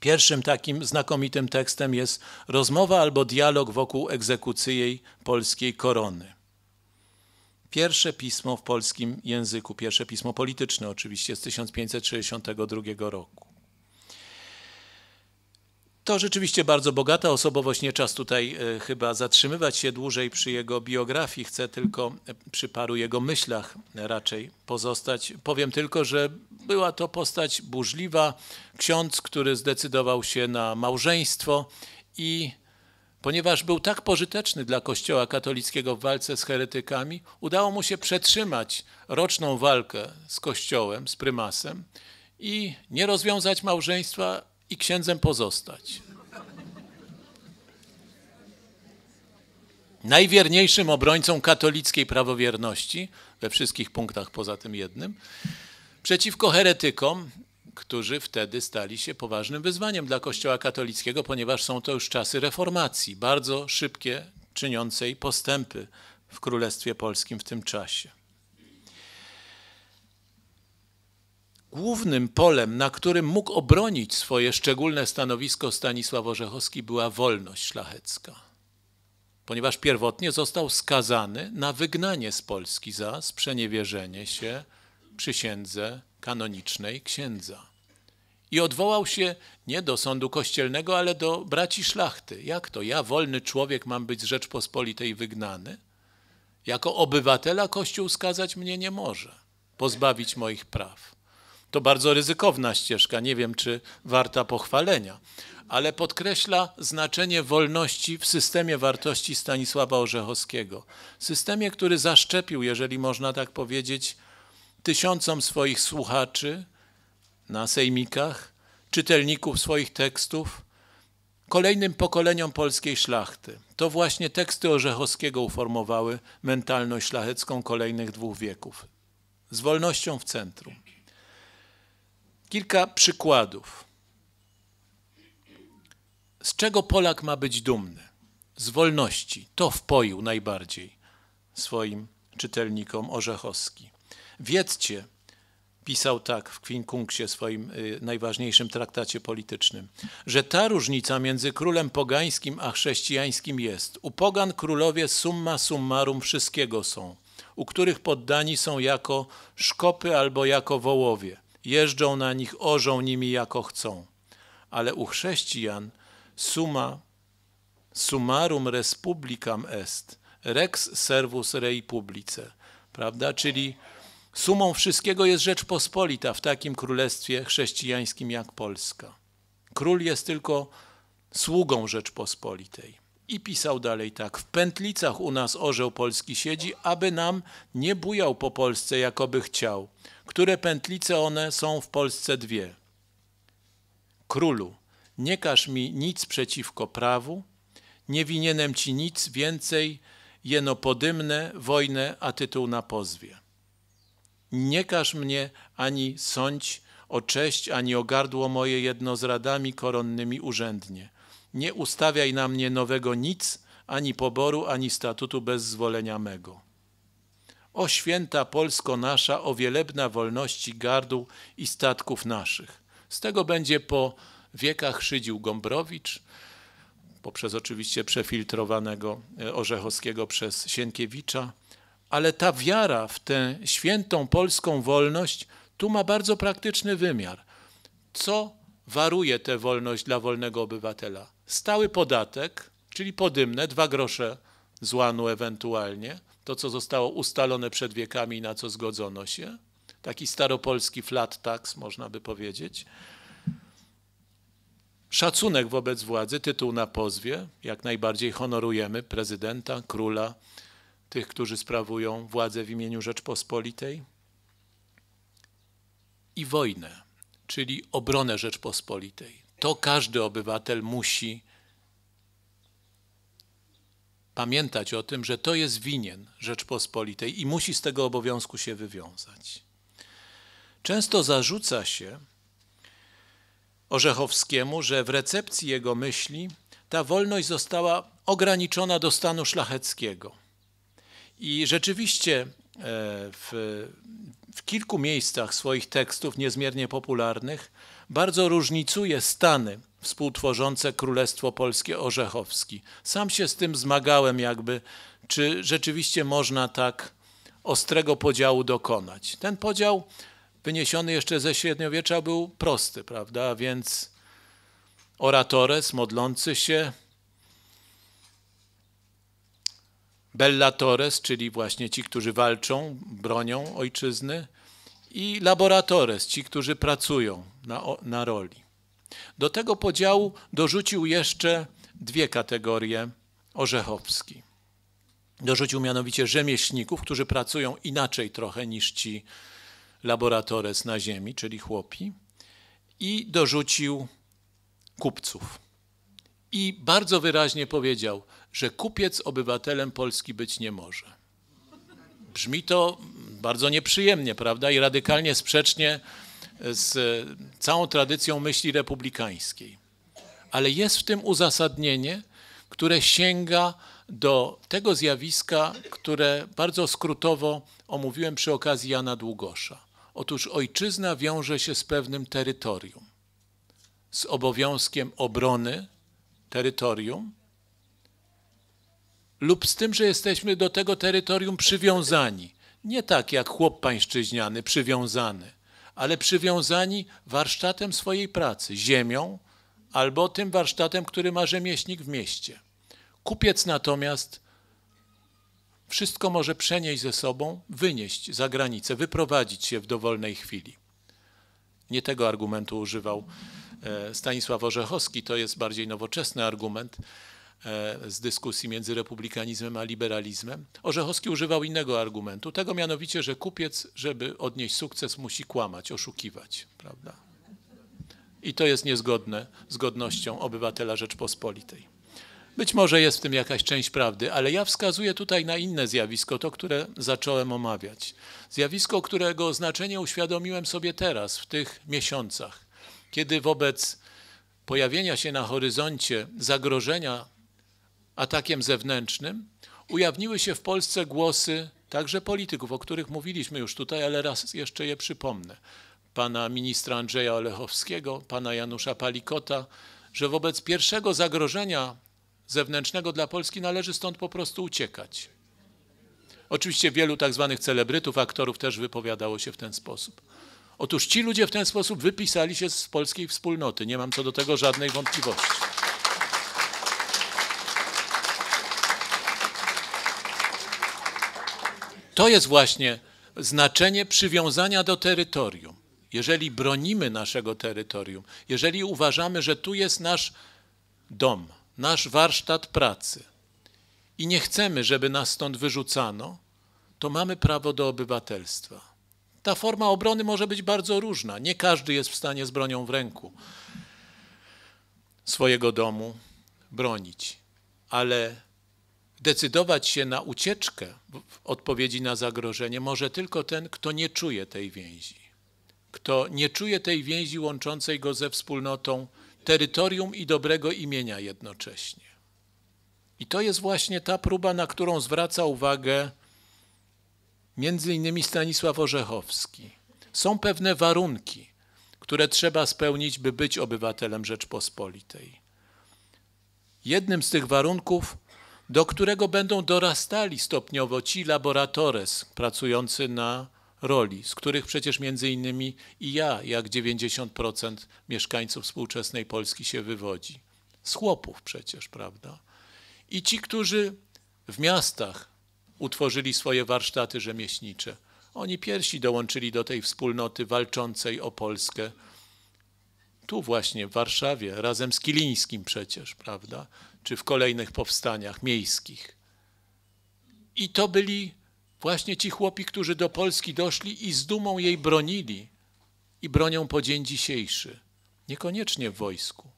Pierwszym takim znakomitym tekstem jest rozmowa albo dialog wokół egzekucyjnej polskiej korony. Pierwsze pismo w polskim języku, pierwsze pismo polityczne oczywiście z 1562 roku. To rzeczywiście bardzo bogata osobowość. Nie czas tutaj e, chyba zatrzymywać się dłużej przy jego biografii. Chcę tylko e, przy paru jego myślach raczej pozostać. Powiem tylko, że była to postać burzliwa. Ksiądz, który zdecydował się na małżeństwo i ponieważ był tak pożyteczny dla Kościoła katolickiego w walce z heretykami, udało mu się przetrzymać roczną walkę z Kościołem, z prymasem i nie rozwiązać małżeństwa, i księdzem pozostać. Najwierniejszym obrońcą katolickiej prawowierności, we wszystkich punktach poza tym jednym, przeciwko heretykom, którzy wtedy stali się poważnym wyzwaniem dla Kościoła katolickiego, ponieważ są to już czasy reformacji, bardzo szybkie, czyniącej postępy w Królestwie Polskim w tym czasie. głównym polem, na którym mógł obronić swoje szczególne stanowisko Stanisław Orzechowski, była wolność szlachecka. Ponieważ pierwotnie został skazany na wygnanie z Polski za sprzeniewierzenie się przysiędze kanonicznej księdza. I odwołał się nie do sądu kościelnego, ale do braci szlachty. Jak to ja, wolny człowiek, mam być z Rzeczpospolitej wygnany? Jako obywatela Kościół skazać mnie nie może, pozbawić moich praw. To bardzo ryzykowna ścieżka, nie wiem czy warta pochwalenia, ale podkreśla znaczenie wolności w systemie wartości Stanisława Orzechowskiego. Systemie, który zaszczepił, jeżeli można tak powiedzieć, tysiącom swoich słuchaczy na sejmikach, czytelników swoich tekstów, kolejnym pokoleniom polskiej szlachty. To właśnie teksty Orzechowskiego uformowały mentalność szlachecką kolejnych dwóch wieków. Z wolnością w centrum. Kilka przykładów. Z czego Polak ma być dumny? Z wolności. To wpoił najbardziej swoim czytelnikom Orzechowski. Wiedzcie, pisał tak w Kwinkunksie, swoim y, najważniejszym traktacie politycznym, że ta różnica między królem pogańskim a chrześcijańskim jest. U pogan królowie summa summarum wszystkiego są, u których poddani są jako szkopy albo jako wołowie jeżdżą na nich, orzą nimi jako chcą. Ale u chrześcijan suma summarum republicam est, rex servus rei publice, prawda? Czyli sumą wszystkiego jest Rzeczpospolita w takim królestwie chrześcijańskim jak Polska. Król jest tylko sługą Rzeczpospolitej. I pisał dalej tak, w pętlicach u nas orzeł polski siedzi, aby nam nie bujał po Polsce, jakoby chciał. Które pętlice one są w Polsce dwie. Królu, nie każ mi nic przeciwko prawu, nie winienem ci nic więcej, jeno podymne, wojnę, a tytuł na pozwie. Nie każ mnie ani sądź o cześć, ani o gardło moje jedno z radami koronnymi urzędnie nie ustawiaj na mnie nowego nic, ani poboru, ani statutu bez zwolenia mego. O święta Polsko nasza, o wielebna wolności gardł i statków naszych. Z tego będzie po wiekach szydził Gombrowicz, poprzez oczywiście przefiltrowanego e, Orzechowskiego przez Sienkiewicza, ale ta wiara w tę świętą polską wolność tu ma bardzo praktyczny wymiar. Co waruje tę wolność dla wolnego obywatela? stały podatek, czyli podymne, dwa grosze złanu ewentualnie, to co zostało ustalone przed wiekami i na co zgodzono się, taki staropolski flat tax można by powiedzieć, Szacunek wobec władzy, tytuł na pozwie, jak najbardziej honorujemy prezydenta, króla, tych, którzy sprawują władzę w imieniu Rzeczpospolitej. I wojnę, czyli obronę Rzeczpospolitej. To każdy obywatel musi pamiętać o tym, że to jest winien Rzeczpospolitej i musi z tego obowiązku się wywiązać. Często zarzuca się Orzechowskiemu, że w recepcji jego myśli ta wolność została ograniczona do stanu szlacheckiego. I rzeczywiście e, w, w kilku miejscach swoich tekstów niezmiernie popularnych bardzo różnicuje stany współtworzące Królestwo Polskie Orzechowski. Sam się z tym zmagałem jakby, czy rzeczywiście można tak ostrego podziału dokonać. Ten podział wyniesiony jeszcze ze średniowiecza był prosty, prawda, więc oratores, modlący się, bellatores, czyli właśnie ci, którzy walczą, bronią ojczyzny, i laboratores, ci, którzy pracują na, na roli. Do tego podziału dorzucił jeszcze dwie kategorie Orzechowski. Dorzucił mianowicie rzemieślników, którzy pracują inaczej trochę niż ci laboratores na ziemi, czyli chłopi, i dorzucił kupców. I bardzo wyraźnie powiedział, że kupiec obywatelem Polski być nie może. Brzmi to bardzo nieprzyjemnie, prawda, i radykalnie sprzecznie e, z całą tradycją myśli republikańskiej. Ale jest w tym uzasadnienie, które sięga do tego zjawiska, które bardzo skrótowo omówiłem przy okazji Jana Długosza. Otóż ojczyzna wiąże się z pewnym terytorium, z obowiązkiem obrony terytorium, lub z tym, że jesteśmy do tego terytorium przywiązani. Nie tak jak chłop pańszczyźniany, przywiązany, ale przywiązani warsztatem swojej pracy, ziemią albo tym warsztatem, który ma rzemieślnik w mieście. Kupiec natomiast wszystko może przenieść ze sobą, wynieść za granicę, wyprowadzić się w dowolnej chwili. Nie tego argumentu używał e, Stanisław Orzechowski, to jest bardziej nowoczesny argument. E, z dyskusji między republikanizmem a liberalizmem. Orzechowski używał innego argumentu, tego mianowicie, że kupiec, żeby odnieść sukces, musi kłamać, oszukiwać, prawda? I to jest niezgodne z godnością obywatela Rzeczpospolitej. Być może jest w tym jakaś część prawdy, ale ja wskazuję tutaj na inne zjawisko, to, które zacząłem omawiać. Zjawisko, którego znaczenie uświadomiłem sobie teraz, w tych miesiącach, kiedy wobec pojawienia się na horyzoncie zagrożenia atakiem zewnętrznym, ujawniły się w Polsce głosy także polityków, o których mówiliśmy już tutaj, ale raz jeszcze je przypomnę. Pana ministra Andrzeja Olechowskiego, pana Janusza Palikota, że wobec pierwszego zagrożenia zewnętrznego dla Polski należy stąd po prostu uciekać. Oczywiście wielu tak zwanych celebrytów, aktorów też wypowiadało się w ten sposób. Otóż ci ludzie w ten sposób wypisali się z polskiej wspólnoty, nie mam co do tego żadnej wątpliwości. To jest właśnie znaczenie przywiązania do terytorium. Jeżeli bronimy naszego terytorium, jeżeli uważamy, że tu jest nasz dom, nasz warsztat pracy i nie chcemy, żeby nas stąd wyrzucano, to mamy prawo do obywatelstwa. Ta forma obrony może być bardzo różna. Nie każdy jest w stanie z bronią w ręku swojego domu bronić, ale Decydować się na ucieczkę w odpowiedzi na zagrożenie może tylko ten, kto nie czuje tej więzi, kto nie czuje tej więzi łączącej go ze wspólnotą, terytorium i dobrego imienia jednocześnie. I to jest właśnie ta próba, na którą zwraca uwagę między innymi Stanisław Orzechowski. Są pewne warunki, które trzeba spełnić, by być obywatelem Rzeczpospolitej. Jednym z tych warunków do którego będą dorastali stopniowo ci laboratores pracujący na roli, z których przecież między innymi i ja, jak 90% mieszkańców współczesnej Polski się wywodzi. Z chłopów przecież, prawda? I ci, którzy w miastach utworzyli swoje warsztaty rzemieślnicze, oni pierwsi dołączyli do tej wspólnoty walczącej o Polskę. Tu właśnie, w Warszawie, razem z Kilińskim przecież, prawda? czy w kolejnych powstaniach miejskich. I to byli właśnie ci chłopi, którzy do Polski doszli i z dumą jej bronili i bronią po dzień dzisiejszy. Niekoniecznie w wojsku,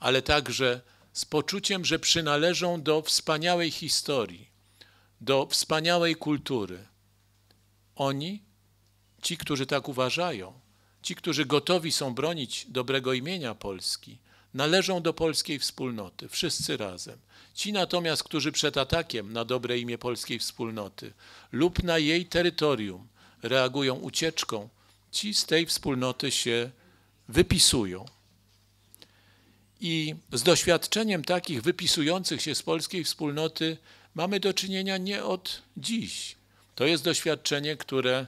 ale także z poczuciem, że przynależą do wspaniałej historii, do wspaniałej kultury. Oni, ci, którzy tak uważają, ci, którzy gotowi są bronić dobrego imienia Polski, należą do polskiej wspólnoty, wszyscy razem. Ci natomiast, którzy przed atakiem na dobre imię polskiej wspólnoty lub na jej terytorium reagują ucieczką, ci z tej wspólnoty się wypisują. I z doświadczeniem takich wypisujących się z polskiej wspólnoty mamy do czynienia nie od dziś. To jest doświadczenie, które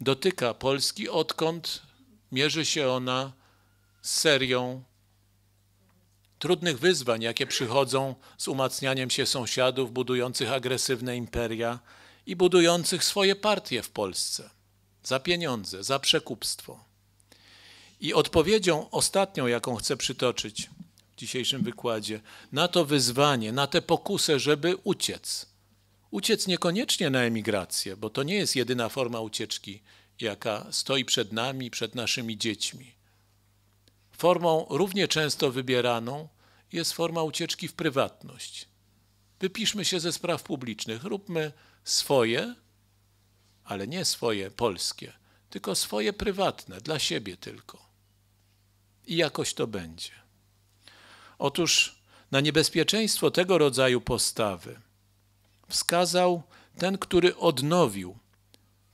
dotyka Polski, odkąd mierzy się ona z serią trudnych wyzwań, jakie przychodzą z umacnianiem się sąsiadów budujących agresywne imperia i budujących swoje partie w Polsce za pieniądze, za przekupstwo. I odpowiedzią ostatnią, jaką chcę przytoczyć w dzisiejszym wykładzie, na to wyzwanie, na tę pokusę, żeby uciec. Uciec niekoniecznie na emigrację, bo to nie jest jedyna forma ucieczki, jaka stoi przed nami, przed naszymi dziećmi. Formą równie często wybieraną jest forma ucieczki w prywatność. Wypiszmy się ze spraw publicznych, róbmy swoje, ale nie swoje polskie, tylko swoje prywatne, dla siebie tylko. I jakoś to będzie. Otóż na niebezpieczeństwo tego rodzaju postawy wskazał ten, który odnowił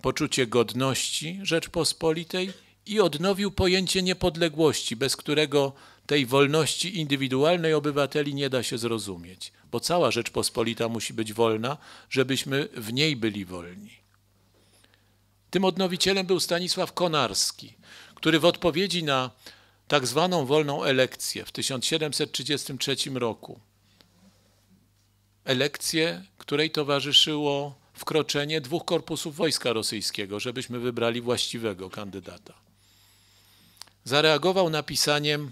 poczucie godności Rzeczpospolitej i odnowił pojęcie niepodległości, bez którego tej wolności indywidualnej obywateli nie da się zrozumieć, bo cała Rzeczpospolita musi być wolna, żebyśmy w niej byli wolni. Tym odnowicielem był Stanisław Konarski, który w odpowiedzi na tak zwaną wolną elekcję w 1733 roku, elekcję, której towarzyszyło wkroczenie dwóch korpusów wojska rosyjskiego, żebyśmy wybrali właściwego kandydata zareagował napisaniem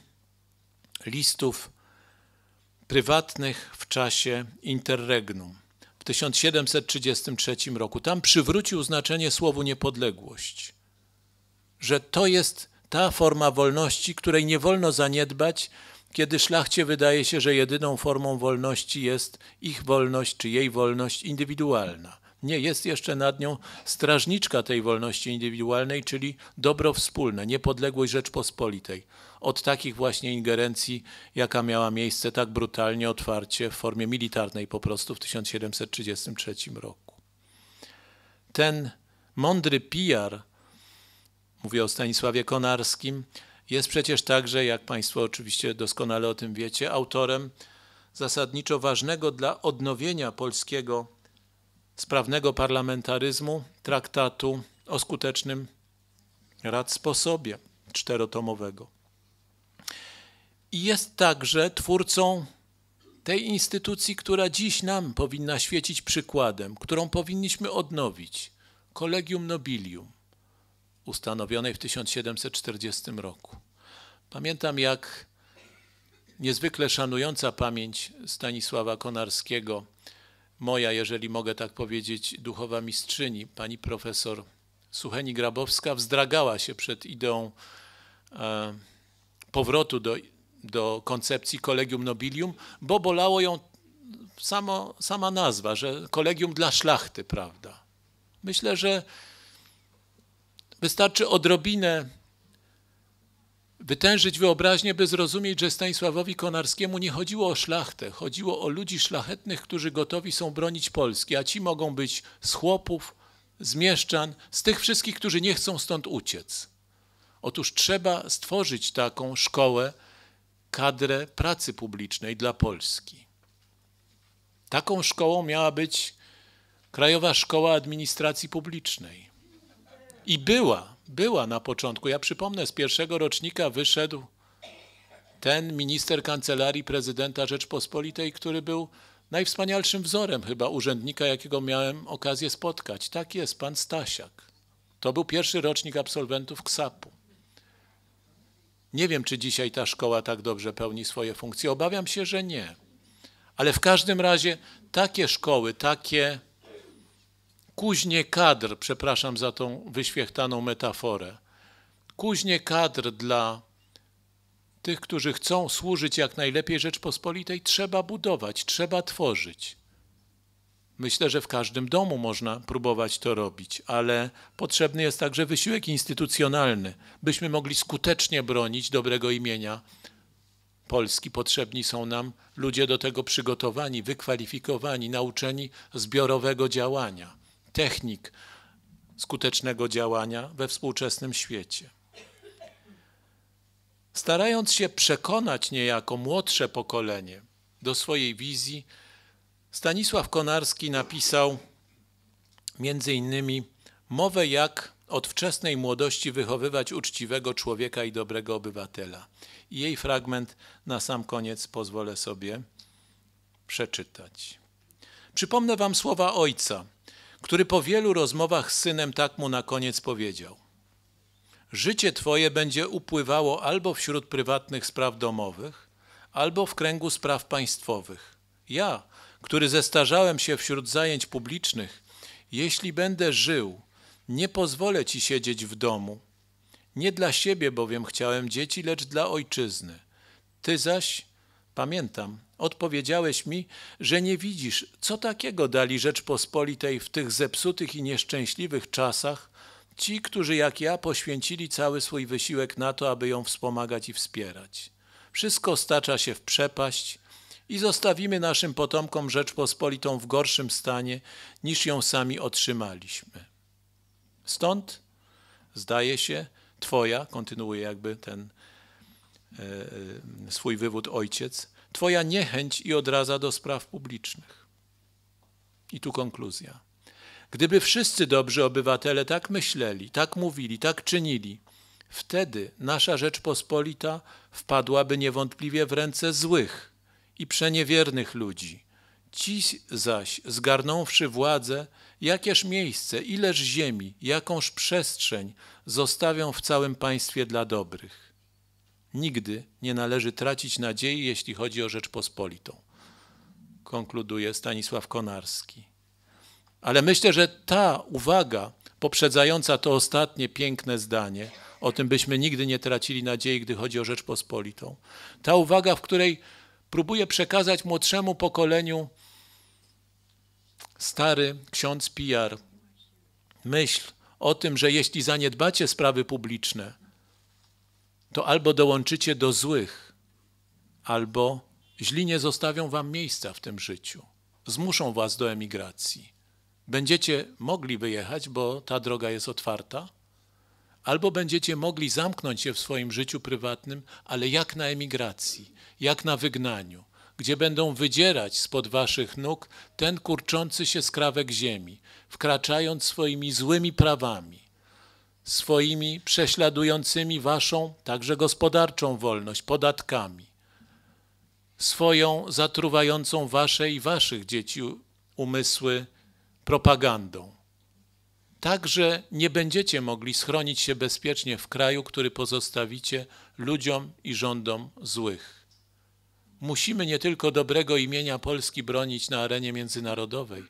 listów prywatnych w czasie interregnum w 1733 roku. Tam przywrócił znaczenie słowu niepodległość, że to jest ta forma wolności, której nie wolno zaniedbać, kiedy szlachcie wydaje się, że jedyną formą wolności jest ich wolność czy jej wolność indywidualna. Nie, jest jeszcze nad nią strażniczka tej wolności indywidualnej, czyli dobro wspólne, niepodległość Rzeczpospolitej. Od takich właśnie ingerencji, jaka miała miejsce tak brutalnie, otwarcie, w formie militarnej po prostu w 1733 roku. Ten mądry PR, mówię o Stanisławie Konarskim, jest przecież także, jak Państwo oczywiście doskonale o tym wiecie, autorem zasadniczo ważnego dla odnowienia polskiego sprawnego parlamentaryzmu traktatu o skutecznym rad sposobie czterotomowego. I jest także twórcą tej instytucji, która dziś nam powinna świecić przykładem, którą powinniśmy odnowić, Kolegium Nobilium, ustanowionej w 1740 roku. Pamiętam, jak niezwykle szanująca pamięć Stanisława Konarskiego, moja, jeżeli mogę tak powiedzieć, duchowa mistrzyni, pani profesor Sucheni Grabowska, wzdragała się przed ideą e, powrotu do, do koncepcji kolegium nobilium, bo bolało ją samo, sama nazwa, że kolegium dla szlachty, prawda? Myślę, że wystarczy odrobinę wytężyć wyobraźnię, by zrozumieć, że Stanisławowi Konarskiemu nie chodziło o szlachtę, chodziło o ludzi szlachetnych, którzy gotowi są bronić Polski, a ci mogą być z chłopów, z mieszczan, z tych wszystkich, którzy nie chcą stąd uciec. Otóż trzeba stworzyć taką szkołę, kadrę pracy publicznej dla Polski. Taką szkołą miała być Krajowa Szkoła Administracji Publicznej. I była była na początku. Ja przypomnę, z pierwszego rocznika wyszedł ten minister kancelarii prezydenta Rzeczpospolitej, który był najwspanialszym wzorem chyba urzędnika, jakiego miałem okazję spotkać. Tak jest, pan Stasiak. To był pierwszy rocznik absolwentów KSAP-u. Nie wiem, czy dzisiaj ta szkoła tak dobrze pełni swoje funkcje. Obawiam się, że nie. Ale w każdym razie takie szkoły, takie kuźnie kadr, przepraszam za tą wyświechtaną metaforę, kuźnie kadr dla tych, którzy chcą służyć jak najlepiej Rzeczpospolitej, trzeba budować, trzeba tworzyć. Myślę, że w każdym domu można próbować to robić, ale potrzebny jest także wysiłek instytucjonalny. Byśmy mogli skutecznie bronić dobrego imienia Polski, potrzebni są nam ludzie do tego przygotowani, wykwalifikowani, nauczeni zbiorowego działania technik skutecznego działania we współczesnym świecie. Starając się przekonać niejako młodsze pokolenie do swojej wizji, Stanisław Konarski napisał między innymi mowę jak od wczesnej młodości wychowywać uczciwego człowieka i dobrego obywatela. I jej fragment na sam koniec pozwolę sobie przeczytać. Przypomnę wam słowa ojca, który po wielu rozmowach z synem tak mu na koniec powiedział: Życie twoje będzie upływało albo wśród prywatnych spraw domowych, albo w kręgu spraw państwowych. Ja, który zestarzałem się wśród zajęć publicznych, jeśli będę żył, nie pozwolę ci siedzieć w domu. Nie dla siebie bowiem chciałem dzieci, lecz dla ojczyzny. Ty zaś pamiętam. Odpowiedziałeś mi, że nie widzisz, co takiego dali Rzeczpospolitej w tych zepsutych i nieszczęśliwych czasach ci, którzy jak ja poświęcili cały swój wysiłek na to, aby ją wspomagać i wspierać. Wszystko stacza się w przepaść i zostawimy naszym potomkom Rzeczpospolitą w gorszym stanie, niż ją sami otrzymaliśmy. Stąd, zdaje się, Twoja, kontynuuje jakby ten E, e, swój wywód ojciec, Twoja niechęć i odraza do spraw publicznych. I tu konkluzja. Gdyby wszyscy dobrzy obywatele tak myśleli, tak mówili, tak czynili, wtedy nasza Rzeczpospolita wpadłaby niewątpliwie w ręce złych i przeniewiernych ludzi. Ci zaś, zgarnąwszy władzę, jakież miejsce, ileż ziemi, jakąż przestrzeń zostawią w całym państwie dla dobrych. Nigdy nie należy tracić nadziei, jeśli chodzi o Rzeczpospolitą, konkluduje Stanisław Konarski. Ale myślę, że ta uwaga poprzedzająca to ostatnie piękne zdanie, o tym byśmy nigdy nie tracili nadziei, gdy chodzi o Rzeczpospolitą, ta uwaga, w której próbuje przekazać młodszemu pokoleniu stary ksiądz Pijar myśl o tym, że jeśli zaniedbacie sprawy publiczne, to albo dołączycie do złych, albo źli nie zostawią wam miejsca w tym życiu. Zmuszą was do emigracji. Będziecie mogli wyjechać, bo ta droga jest otwarta, albo będziecie mogli zamknąć się w swoim życiu prywatnym, ale jak na emigracji, jak na wygnaniu, gdzie będą wydzierać spod waszych nóg ten kurczący się skrawek ziemi, wkraczając swoimi złymi prawami, swoimi prześladującymi waszą także gospodarczą wolność podatkami, swoją zatruwającą wasze i waszych dzieci umysły propagandą. Także nie będziecie mogli schronić się bezpiecznie w kraju, który pozostawicie ludziom i rządom złych. Musimy nie tylko dobrego imienia Polski bronić na arenie międzynarodowej,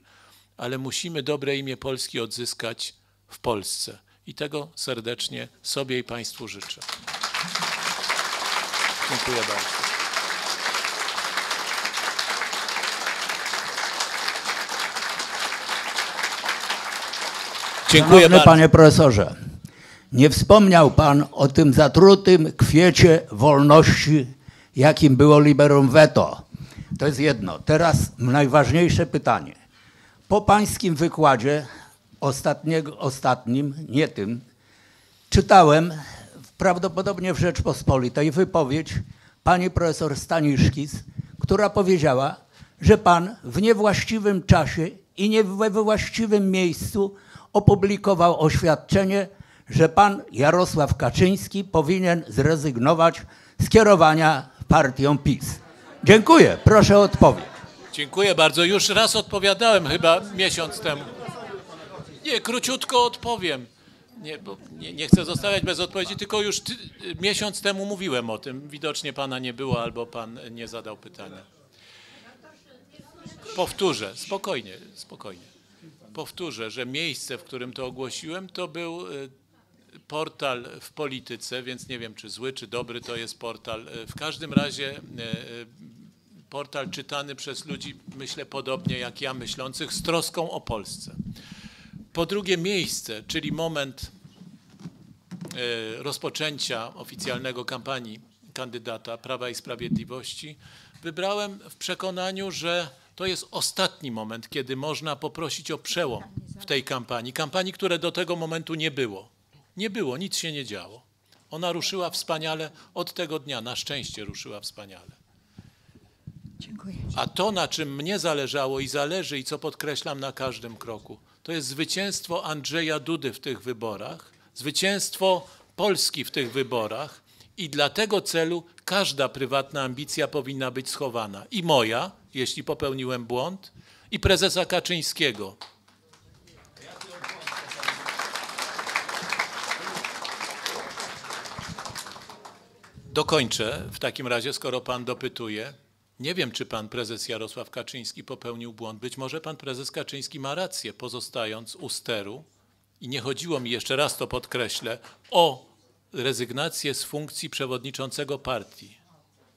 ale musimy dobre imię Polski odzyskać w Polsce i tego serdecznie sobie i Państwu życzę. Dziękuję bardzo. Dziękuję Szanowny bardzo. panie profesorze, nie wspomniał pan o tym zatrutym kwiecie wolności, jakim było liberum veto. To jest jedno. Teraz najważniejsze pytanie. Po pańskim wykładzie ostatniego, ostatnim, nie tym, czytałem prawdopodobnie w Rzeczpospolitej wypowiedź pani profesor Staniszkis, która powiedziała, że pan w niewłaściwym czasie i nie we właściwym miejscu opublikował oświadczenie, że pan Jarosław Kaczyński powinien zrezygnować z kierowania partią PiS. Dziękuję, proszę o odpowiedź. Dziękuję bardzo. Już raz odpowiadałem chyba miesiąc temu. Nie, króciutko odpowiem. Nie, bo nie, nie, chcę zostawiać bez odpowiedzi, tylko już ty, miesiąc temu mówiłem o tym. Widocznie pana nie było albo pan nie zadał pytania. Powtórzę, spokojnie, spokojnie. Powtórzę, że miejsce, w którym to ogłosiłem, to był y, portal w polityce, więc nie wiem, czy zły, czy dobry to jest portal. Y, w każdym razie y, portal czytany przez ludzi, myślę, podobnie jak ja myślących, z troską o Polsce. Po drugie miejsce, czyli moment e, rozpoczęcia oficjalnego kampanii kandydata Prawa i Sprawiedliwości, wybrałem w przekonaniu, że to jest ostatni moment, kiedy można poprosić o przełom w tej kampanii. Kampanii, które do tego momentu nie było. Nie było, nic się nie działo. Ona ruszyła wspaniale od tego dnia, na szczęście ruszyła wspaniale. Dziękuję. A to, na czym mnie zależało i zależy, i co podkreślam na każdym kroku, to jest zwycięstwo Andrzeja Dudy w tych wyborach, zwycięstwo Polski w tych wyborach i dla tego celu każda prywatna ambicja powinna być schowana. I moja, jeśli popełniłem błąd, i prezesa Kaczyńskiego. Dokończę w takim razie, skoro pan dopytuje. Nie wiem, czy pan prezes Jarosław Kaczyński popełnił błąd. Być może pan prezes Kaczyński ma rację, pozostając u steru. I nie chodziło mi, jeszcze raz to podkreślę, o rezygnację z funkcji przewodniczącego partii.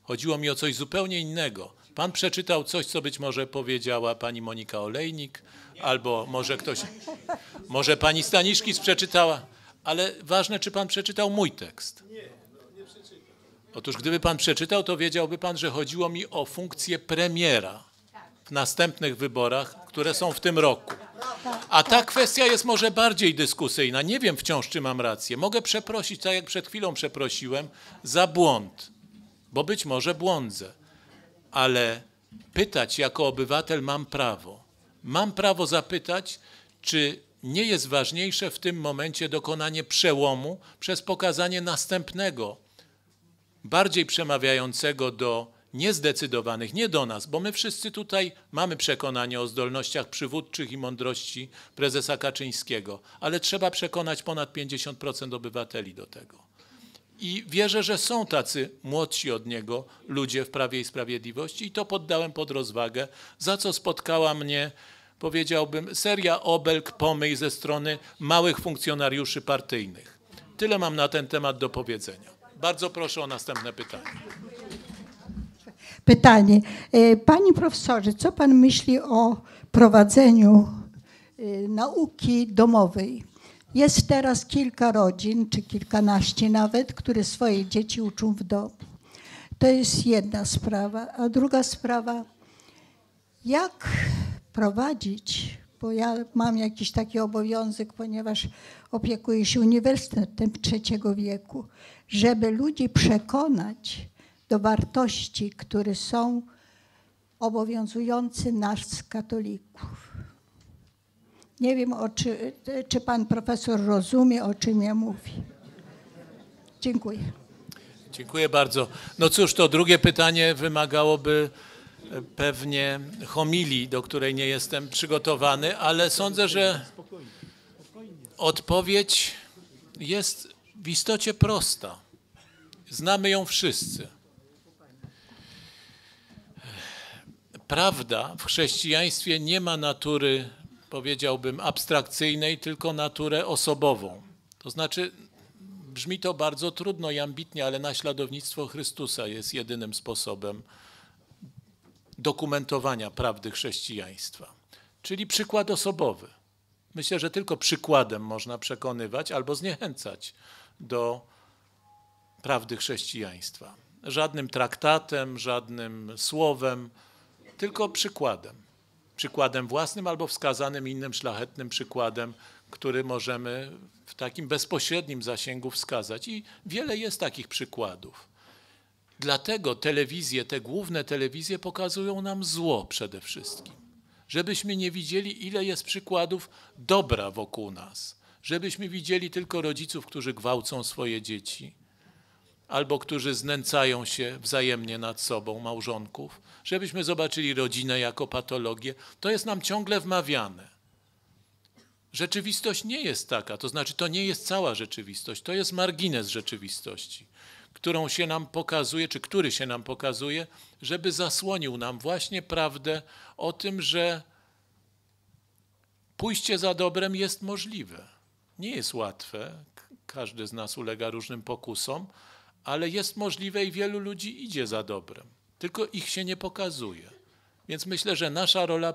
Chodziło mi o coś zupełnie innego. Pan przeczytał coś, co być może powiedziała pani Monika Olejnik, albo może ktoś, może pani Staniszkis przeczytała, ale ważne, czy pan przeczytał mój tekst. Otóż gdyby pan przeczytał, to wiedziałby pan, że chodziło mi o funkcję premiera w następnych wyborach, które są w tym roku. A ta kwestia jest może bardziej dyskusyjna. Nie wiem wciąż, czy mam rację. Mogę przeprosić, tak jak przed chwilą przeprosiłem, za błąd, bo być może błądzę. Ale pytać jako obywatel mam prawo. Mam prawo zapytać, czy nie jest ważniejsze w tym momencie dokonanie przełomu przez pokazanie następnego bardziej przemawiającego do niezdecydowanych, nie do nas, bo my wszyscy tutaj mamy przekonanie o zdolnościach przywódczych i mądrości prezesa Kaczyńskiego, ale trzeba przekonać ponad 50% obywateli do tego. I wierzę, że są tacy młodsi od niego ludzie w Prawie i Sprawiedliwości i to poddałem pod rozwagę, za co spotkała mnie, powiedziałbym, seria obelg, pomyj ze strony małych funkcjonariuszy partyjnych. Tyle mam na ten temat do powiedzenia. Bardzo proszę o następne pytanie. Pytanie. E, Panie profesorze, co pan myśli o prowadzeniu e, nauki domowej? Jest teraz kilka rodzin, czy kilkanaście nawet, które swoje dzieci uczą w domu. To jest jedna sprawa. A druga sprawa, jak prowadzić bo ja mam jakiś taki obowiązek, ponieważ opiekuję się uniwersytetem trzeciego wieku, żeby ludzi przekonać do wartości, które są obowiązujące nas, katolików. Nie wiem, czy, czy pan profesor rozumie, o czym ja mówię. Dziękuję. Dziękuję bardzo. No cóż, to drugie pytanie wymagałoby pewnie homilii, do której nie jestem przygotowany, ale sądzę, że odpowiedź jest w istocie prosta. Znamy ją wszyscy. Prawda w chrześcijaństwie nie ma natury, powiedziałbym, abstrakcyjnej, tylko naturę osobową. To znaczy, brzmi to bardzo trudno i ambitnie, ale naśladownictwo Chrystusa jest jedynym sposobem dokumentowania prawdy chrześcijaństwa, czyli przykład osobowy. Myślę, że tylko przykładem można przekonywać albo zniechęcać do prawdy chrześcijaństwa. Żadnym traktatem, żadnym słowem, tylko przykładem. Przykładem własnym albo wskazanym innym szlachetnym przykładem, który możemy w takim bezpośrednim zasięgu wskazać. I wiele jest takich przykładów. Dlatego telewizje, te główne telewizje pokazują nam zło przede wszystkim. Żebyśmy nie widzieli, ile jest przykładów dobra wokół nas. Żebyśmy widzieli tylko rodziców, którzy gwałcą swoje dzieci, albo którzy znęcają się wzajemnie nad sobą, małżonków, żebyśmy zobaczyli rodzinę jako patologię, to jest nam ciągle wmawiane. Rzeczywistość nie jest taka, to znaczy to nie jest cała rzeczywistość, to jest margines rzeczywistości którą się nam pokazuje, czy który się nam pokazuje, żeby zasłonił nam właśnie prawdę o tym, że pójście za dobrem jest możliwe. Nie jest łatwe, każdy z nas ulega różnym pokusom, ale jest możliwe i wielu ludzi idzie za dobrem, tylko ich się nie pokazuje. Więc myślę, że nasza rola e,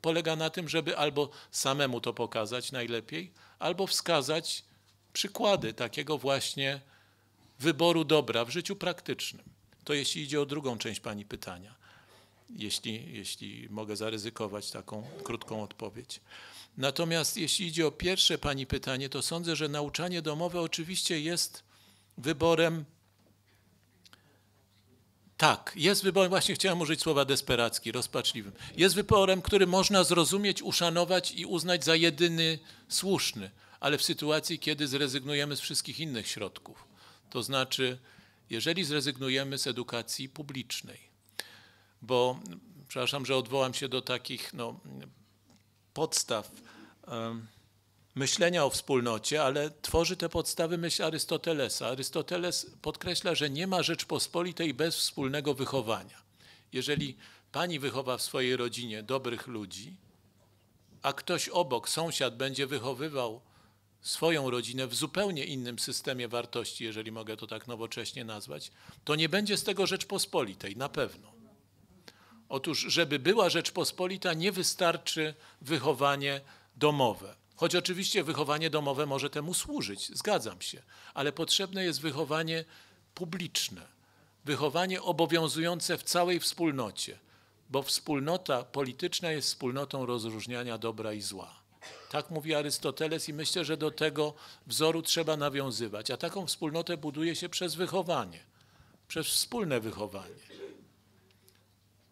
polega na tym, żeby albo samemu to pokazać najlepiej, albo wskazać przykłady takiego właśnie wyboru dobra w życiu praktycznym. To jeśli idzie o drugą część Pani pytania, jeśli, jeśli mogę zaryzykować taką krótką odpowiedź. Natomiast jeśli idzie o pierwsze Pani pytanie, to sądzę, że nauczanie domowe oczywiście jest wyborem. Tak, jest wyborem, właśnie chciałem użyć słowa desperacki, rozpaczliwym. Jest wyborem, który można zrozumieć, uszanować i uznać za jedyny słuszny, ale w sytuacji, kiedy zrezygnujemy z wszystkich innych środków. To znaczy, jeżeli zrezygnujemy z edukacji publicznej, bo przepraszam, że odwołam się do takich no, podstaw myślenia o wspólnocie, ale tworzy te podstawy myśl Arystotelesa. Arystoteles podkreśla, że nie ma Rzeczpospolitej bez wspólnego wychowania. Jeżeli pani wychowa w swojej rodzinie dobrych ludzi, a ktoś obok, sąsiad będzie wychowywał swoją rodzinę w zupełnie innym systemie wartości, jeżeli mogę to tak nowocześnie nazwać, to nie będzie z tego Rzeczpospolitej, na pewno. Otóż, żeby była Rzeczpospolita, nie wystarczy wychowanie domowe. Choć oczywiście wychowanie domowe może temu służyć, zgadzam się, ale potrzebne jest wychowanie publiczne, wychowanie obowiązujące w całej wspólnocie, bo wspólnota polityczna jest wspólnotą rozróżniania dobra i zła. Tak mówi Arystoteles i myślę, że do tego wzoru trzeba nawiązywać. A taką wspólnotę buduje się przez wychowanie, przez wspólne wychowanie.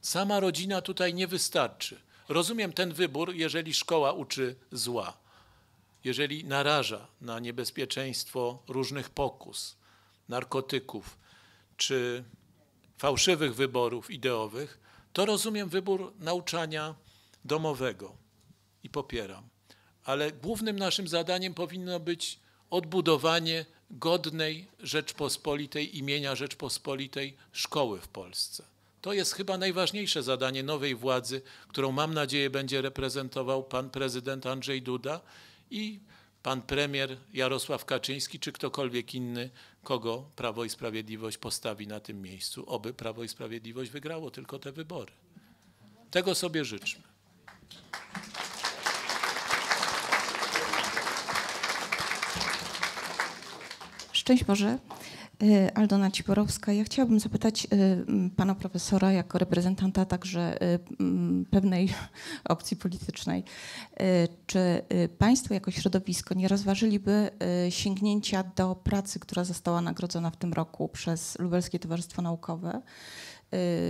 Sama rodzina tutaj nie wystarczy. Rozumiem ten wybór, jeżeli szkoła uczy zła, jeżeli naraża na niebezpieczeństwo różnych pokus, narkotyków czy fałszywych wyborów ideowych, to rozumiem wybór nauczania domowego i popieram ale głównym naszym zadaniem powinno być odbudowanie godnej Rzeczpospolitej, imienia Rzeczpospolitej szkoły w Polsce. To jest chyba najważniejsze zadanie nowej władzy, którą mam nadzieję będzie reprezentował pan prezydent Andrzej Duda i pan premier Jarosław Kaczyński, czy ktokolwiek inny, kogo Prawo i Sprawiedliwość postawi na tym miejscu. Oby Prawo i Sprawiedliwość wygrało tylko te wybory. Tego sobie życzmy. Szczęść Boże. Y, Aldona Ciborowska. Ja chciałabym zapytać y, pana profesora jako reprezentanta także y, pewnej <laughs> opcji politycznej, czy państwo jako środowisko nie rozważyliby sięgnięcia do pracy, która została nagrodzona w tym roku przez Lubelskie Towarzystwo Naukowe?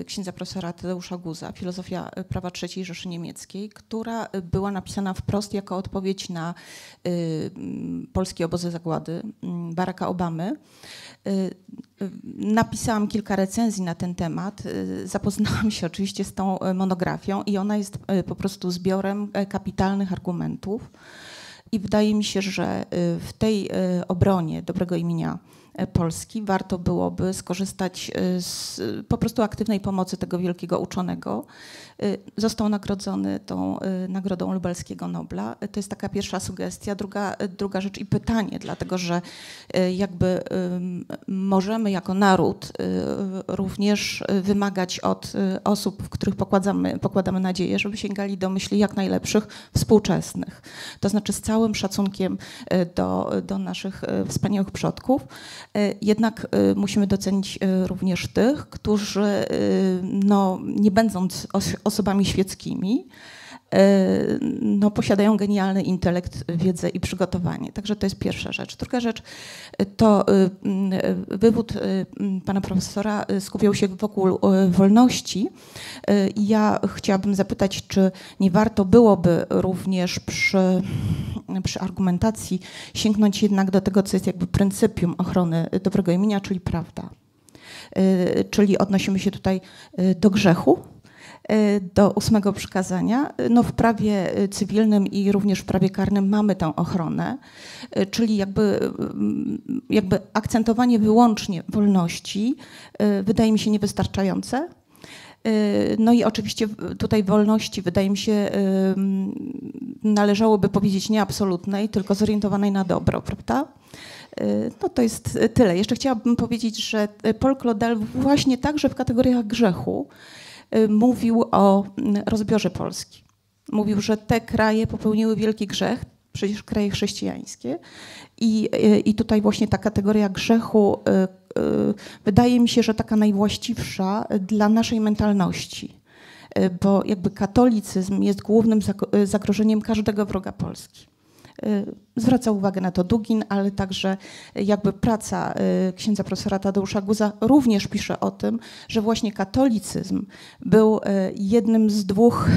Y, księdza profesora Tadeusza Guza, Filozofia y, Prawa III Rzeszy Niemieckiej, która y, była napisana wprost jako odpowiedź na polskie obozy zagłady mm, Baracka Obamy. Napisałam kilka recenzji na ten temat. Zapoznałam się oczywiście z tą monografią i ona jest po prostu zbiorem kapitalnych argumentów. I wydaje mi się, że w tej obronie dobrego imienia E, Polski. Warto byłoby skorzystać e, z e, po prostu aktywnej pomocy tego wielkiego uczonego. Został nagrodzony tą Nagrodą Lubelskiego Nobla. To jest taka pierwsza sugestia. Druga, druga rzecz i pytanie, dlatego że jakby możemy jako naród również wymagać od osób, w których pokładamy, pokładamy nadzieję, żeby sięgali do myśli jak najlepszych współczesnych. To znaczy z całym szacunkiem do, do naszych wspaniałych przodków, Y, jednak y, musimy docenić y, również tych, którzy no, nie będąc osobami świeckimi, Y, no, posiadają genialny intelekt, wiedzę i przygotowanie. Także to jest pierwsza rzecz. Druga rzecz y, to y, wywód pana profesora skupiał się wokół wolności. Ja chciałabym zapytać, czy nie warto byłoby również przy, przy argumentacji sięgnąć jednak do tego, co jest jakby pryncypium ochrony dobrego imienia, czyli prawda. Czyli odnosimy się tutaj do grzechu, E, do ósmego przykazania. E, no w prawie e, cywilnym i również w prawie karnym mamy tę ochronę, czyli jakby, mm, jakby akcentowanie wyłącznie wolności wydaje mi się niewystarczające. No i oczywiście tutaj wolności, wydaje mi się, należałoby powiedzieć nie absolutnej, tylko zorientowanej na dobro, prawda? No to jest tyle. Jeszcze chciałabym powiedzieć, że Paul Claudel właśnie także w kategoriach grzechu Y, mówił o mm, rozbiorze Polski. Mówił, że te kraje popełniły wielki grzech, przecież kraje chrześcijańskie. I, y, i tutaj właśnie ta kategoria grzechu y, wydaje mi się, że taka najwłaściwsza dla naszej mentalności, bo jakby katolicyzm jest głównym zagrożeniem każdego wroga Polski. Y, zwraca uwagę na to Dugin, ale także jakby praca y, księdza profesora Tadeusza Guza również pisze o tym, że właśnie katolicyzm był y, jednym z dwóch,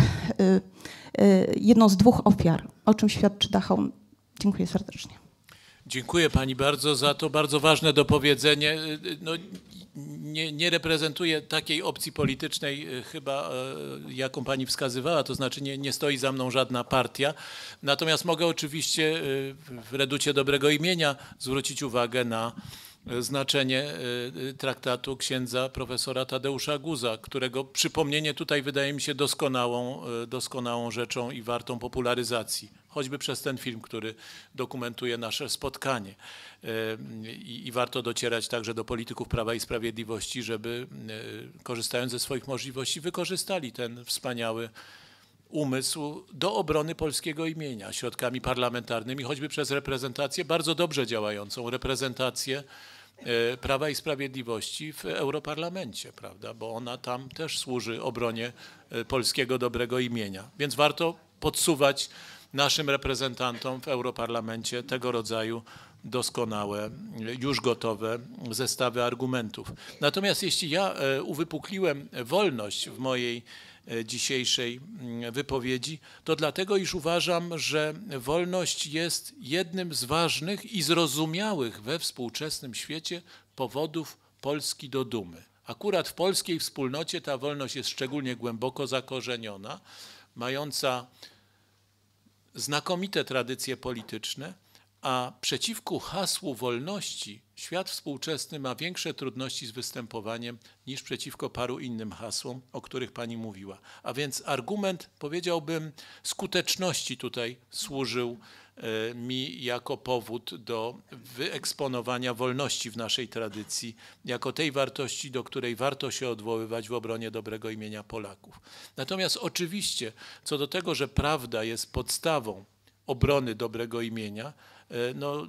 jedną z dwóch ofiar, o czym świadczy Dachau. Dziękuję serdecznie. Dziękuję pani bardzo za to bardzo ważne dopowiedzenie. No, nie, nie reprezentuje takiej opcji politycznej e, chyba, e, jaką pani wskazywała, to znaczy nie, nie stoi za mną żadna partia. Natomiast mogę oczywiście e, w reducie dobrego imienia zwrócić uwagę na znaczenie traktatu księdza profesora Tadeusza Guza, którego przypomnienie tutaj wydaje mi się doskonałą, doskonałą rzeczą i wartą popularyzacji choćby przez ten film, który dokumentuje nasze spotkanie. E, I, I, warto docierać także do polityków Prawa i Sprawiedliwości, żeby e, korzystając ze swoich możliwości wykorzystali ten wspaniały umysł do obrony polskiego imienia środkami parlamentarnymi, choćby przez reprezentację bardzo dobrze działającą, reprezentację e, Prawa i Sprawiedliwości w Europarlamencie, prawda? Bo ona tam też służy obronie polskiego dobrego imienia. Więc warto podsuwać naszym reprezentantom w Europarlamencie tego rodzaju doskonałe, już gotowe zestawy argumentów. Natomiast jeśli ja e, uwypukliłem wolność w mojej e, dzisiejszej mm, wypowiedzi, to dlatego, iż uważam, że wolność jest jednym z ważnych i zrozumiałych we współczesnym świecie powodów Polski do dumy. Akurat w polskiej wspólnocie ta wolność jest szczególnie głęboko zakorzeniona, mająca znakomite tradycje polityczne, a przeciwko hasłu wolności świat współczesny ma większe trudności z występowaniem niż przeciwko paru innym hasłom, o których pani mówiła. A więc argument, powiedziałbym, skuteczności tutaj służył E, mi jako powód do wyeksponowania wolności w naszej tradycji, jako tej wartości, do której warto się odwoływać w obronie dobrego imienia Polaków. Natomiast oczywiście, co do tego, że prawda jest podstawą obrony dobrego imienia, e, no,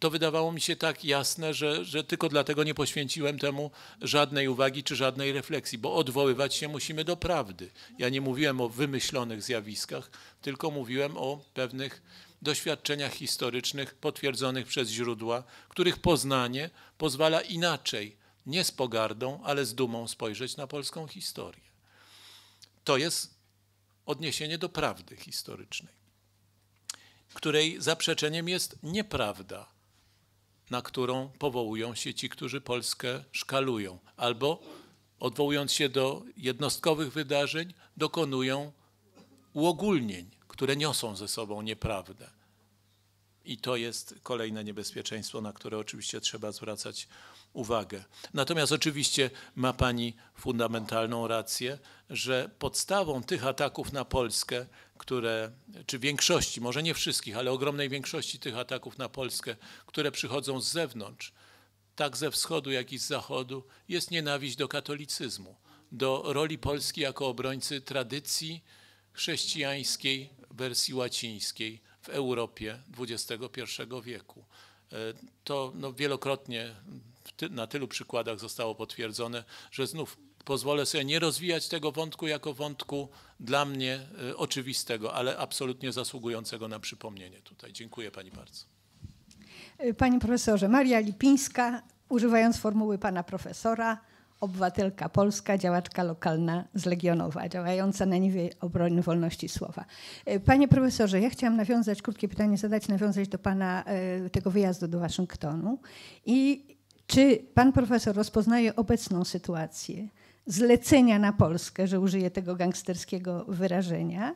to wydawało mi się tak jasne, że, że tylko dlatego nie poświęciłem temu żadnej uwagi czy żadnej refleksji, bo odwoływać się musimy do prawdy. Ja nie mówiłem o wymyślonych zjawiskach, tylko mówiłem o pewnych doświadczeniach historycznych potwierdzonych przez źródła, których poznanie pozwala inaczej, nie z pogardą, ale z dumą spojrzeć na polską historię. To jest odniesienie do prawdy historycznej, której zaprzeczeniem jest nieprawda, na którą powołują się ci, którzy Polskę szkalują, albo odwołując się do jednostkowych wydarzeń, dokonują uogólnień, które niosą ze sobą nieprawdę. I to jest kolejne niebezpieczeństwo, na które oczywiście trzeba zwracać uwagę. Natomiast oczywiście ma Pani fundamentalną rację, że podstawą tych ataków na Polskę, które, czy większości, może nie wszystkich, ale ogromnej większości tych ataków na Polskę, które przychodzą z zewnątrz, tak ze wschodu, jak i z zachodu, jest nienawiść do katolicyzmu, do roli Polski jako obrońcy tradycji chrześcijańskiej wersji łacińskiej w Europie XXI wieku. E, to no, wielokrotnie ty, na tylu przykładach zostało potwierdzone, że znów pozwolę sobie nie rozwijać tego wątku jako wątku dla mnie e, oczywistego, ale absolutnie zasługującego na przypomnienie tutaj. Dziękuję Pani bardzo. E, panie profesorze, Maria Lipińska, używając formuły pana profesora, obywatelka polska, działaczka lokalna z Legionowa, działająca na niwie obrony wolności słowa. E, panie profesorze, ja chciałam nawiązać, krótkie pytanie zadać, nawiązać do pana e, tego wyjazdu do Waszyngtonu. I czy pan profesor rozpoznaje obecną sytuację zlecenia na Polskę, że użyję tego gangsterskiego wyrażenia,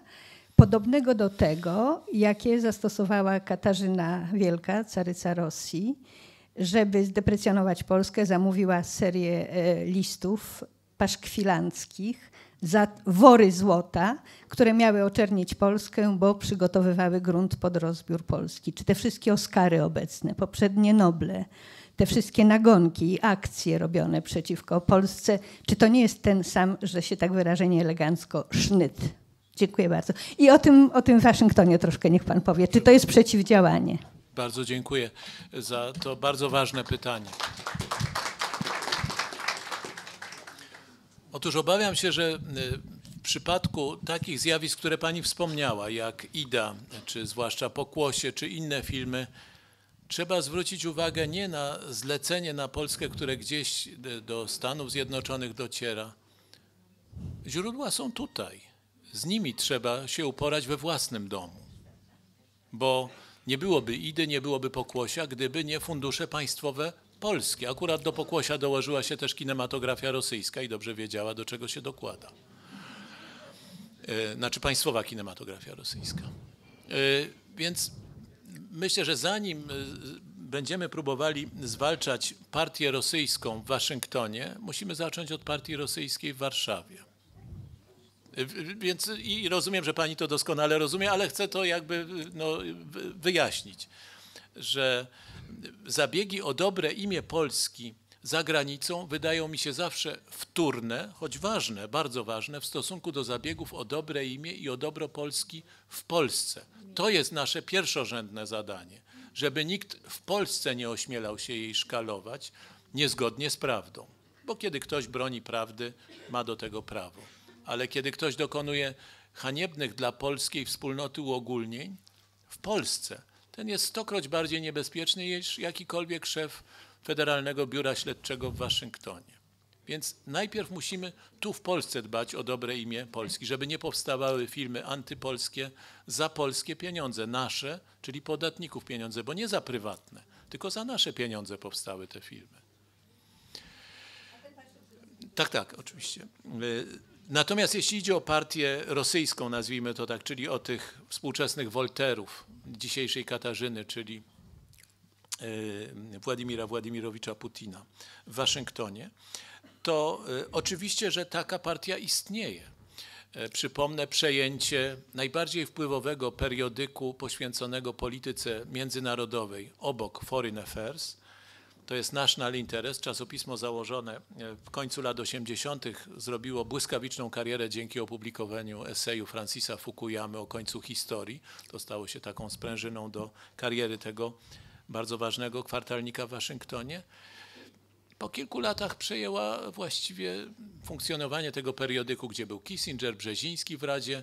podobnego do tego, jakie zastosowała Katarzyna Wielka, caryca Rosji, żeby zdeprecjonować Polskę, zamówiła serię e, listów paszkwilanckich za wory złota, które miały oczernić Polskę, bo przygotowywały grunt pod rozbiór Polski. Czy te wszystkie Oscary obecne, poprzednie Noble, te wszystkie nagonki i akcje robione przeciwko Polsce, czy to nie jest ten sam, że się tak wyrażenie elegancko, sznyt? Dziękuję bardzo. I o tym, o tym Waszyngtonie troszkę niech Pan powie. Czy to jest przeciwdziałanie? Bardzo dziękuję za to bardzo ważne pytanie. Otóż obawiam się, że e, w przypadku takich zjawisk, które Pani wspomniała, jak Ida, czy zwłaszcza Pokłosie, czy inne filmy, trzeba zwrócić uwagę nie na zlecenie na Polskę, które gdzieś e, do Stanów Zjednoczonych dociera. Źródła są tutaj. Z nimi trzeba się uporać we własnym domu, bo nie byłoby IDY, nie byłoby Pokłosia, gdyby nie fundusze państwowe polskie. Akurat do Pokłosia dołożyła się też kinematografia rosyjska i dobrze wiedziała, do czego się dokłada. E, znaczy państwowa kinematografia rosyjska. E, więc myślę, że zanim e, będziemy próbowali zwalczać partię rosyjską w Waszyngtonie, musimy zacząć od partii rosyjskiej w Warszawie. Więc i rozumiem, że pani to doskonale rozumie, ale chcę to jakby no, wyjaśnić, że zabiegi o dobre imię Polski za granicą wydają mi się zawsze wtórne, choć ważne, bardzo ważne w stosunku do zabiegów o dobre imię i o dobro Polski w Polsce. To jest nasze pierwszorzędne zadanie, żeby nikt w Polsce nie ośmielał się jej szkalować niezgodnie z prawdą, bo kiedy ktoś broni prawdy, ma do tego prawo ale kiedy ktoś dokonuje haniebnych dla polskiej wspólnoty uogólnień w Polsce, ten jest stokroć bardziej niebezpieczny niż jakikolwiek szef Federalnego Biura Śledczego w Waszyngtonie. Więc najpierw musimy tu w Polsce dbać o dobre imię Polski, żeby nie powstawały filmy antypolskie za polskie pieniądze, nasze, czyli podatników pieniądze, bo nie za prywatne, tylko za nasze pieniądze powstały te filmy. Tak, tak, oczywiście. Y, Natomiast jeśli idzie o partię rosyjską, nazwijmy to tak, czyli o tych współczesnych Wolterów, dzisiejszej Katarzyny, czyli e, Władimira Władimirowicza Putina w Waszyngtonie, to e, oczywiście, że taka partia istnieje. E, przypomnę przejęcie najbardziej wpływowego periodyku poświęconego polityce międzynarodowej obok Foreign Affairs to jest nasz interest. interes. Czasopismo założone e, w końcu lat 80. zrobiło błyskawiczną karierę dzięki opublikowaniu eseju Francisa Fukuyamy o końcu historii. To stało się taką sprężyną do kariery tego bardzo ważnego kwartalnika w Waszyngtonie po kilku latach przejęła właściwie funkcjonowanie tego periodyku, gdzie był Kissinger, Brzeziński w Radzie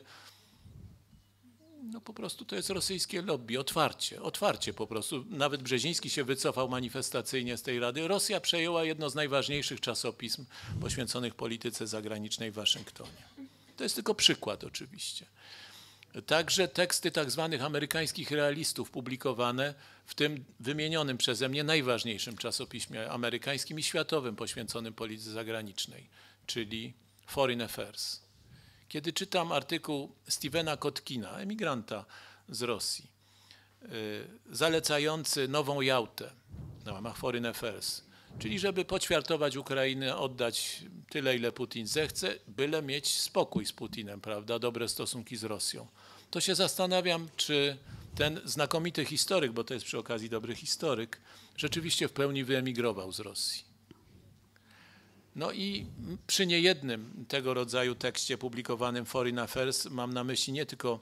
no po prostu to jest rosyjskie lobby, otwarcie, otwarcie po prostu. Nawet Brzeziński się wycofał manifestacyjnie z tej Rady. Rosja przejęła jedno z najważniejszych czasopism poświęconych polityce zagranicznej w Waszyngtonie. To jest tylko przykład oczywiście. Także teksty tak zwanych amerykańskich realistów publikowane w tym wymienionym przeze mnie najważniejszym czasopiśmie amerykańskim i światowym poświęconym polityce zagranicznej, czyli Foreign Affairs. Kiedy czytam artykuł Stevena Kotkina, emigranta z Rosji, y, zalecający nową Jałtę na łamach Foreign Affairs, czyli żeby poćwiartować Ukrainę, oddać tyle, ile Putin zechce, byle mieć spokój z Putinem, prawda, dobre stosunki z Rosją. To się zastanawiam, czy ten znakomity historyk, bo to jest przy okazji dobry historyk, rzeczywiście w pełni wyemigrował z Rosji. No i przy niejednym tego rodzaju tekście publikowanym Foreign Affairs mam na myśli nie tylko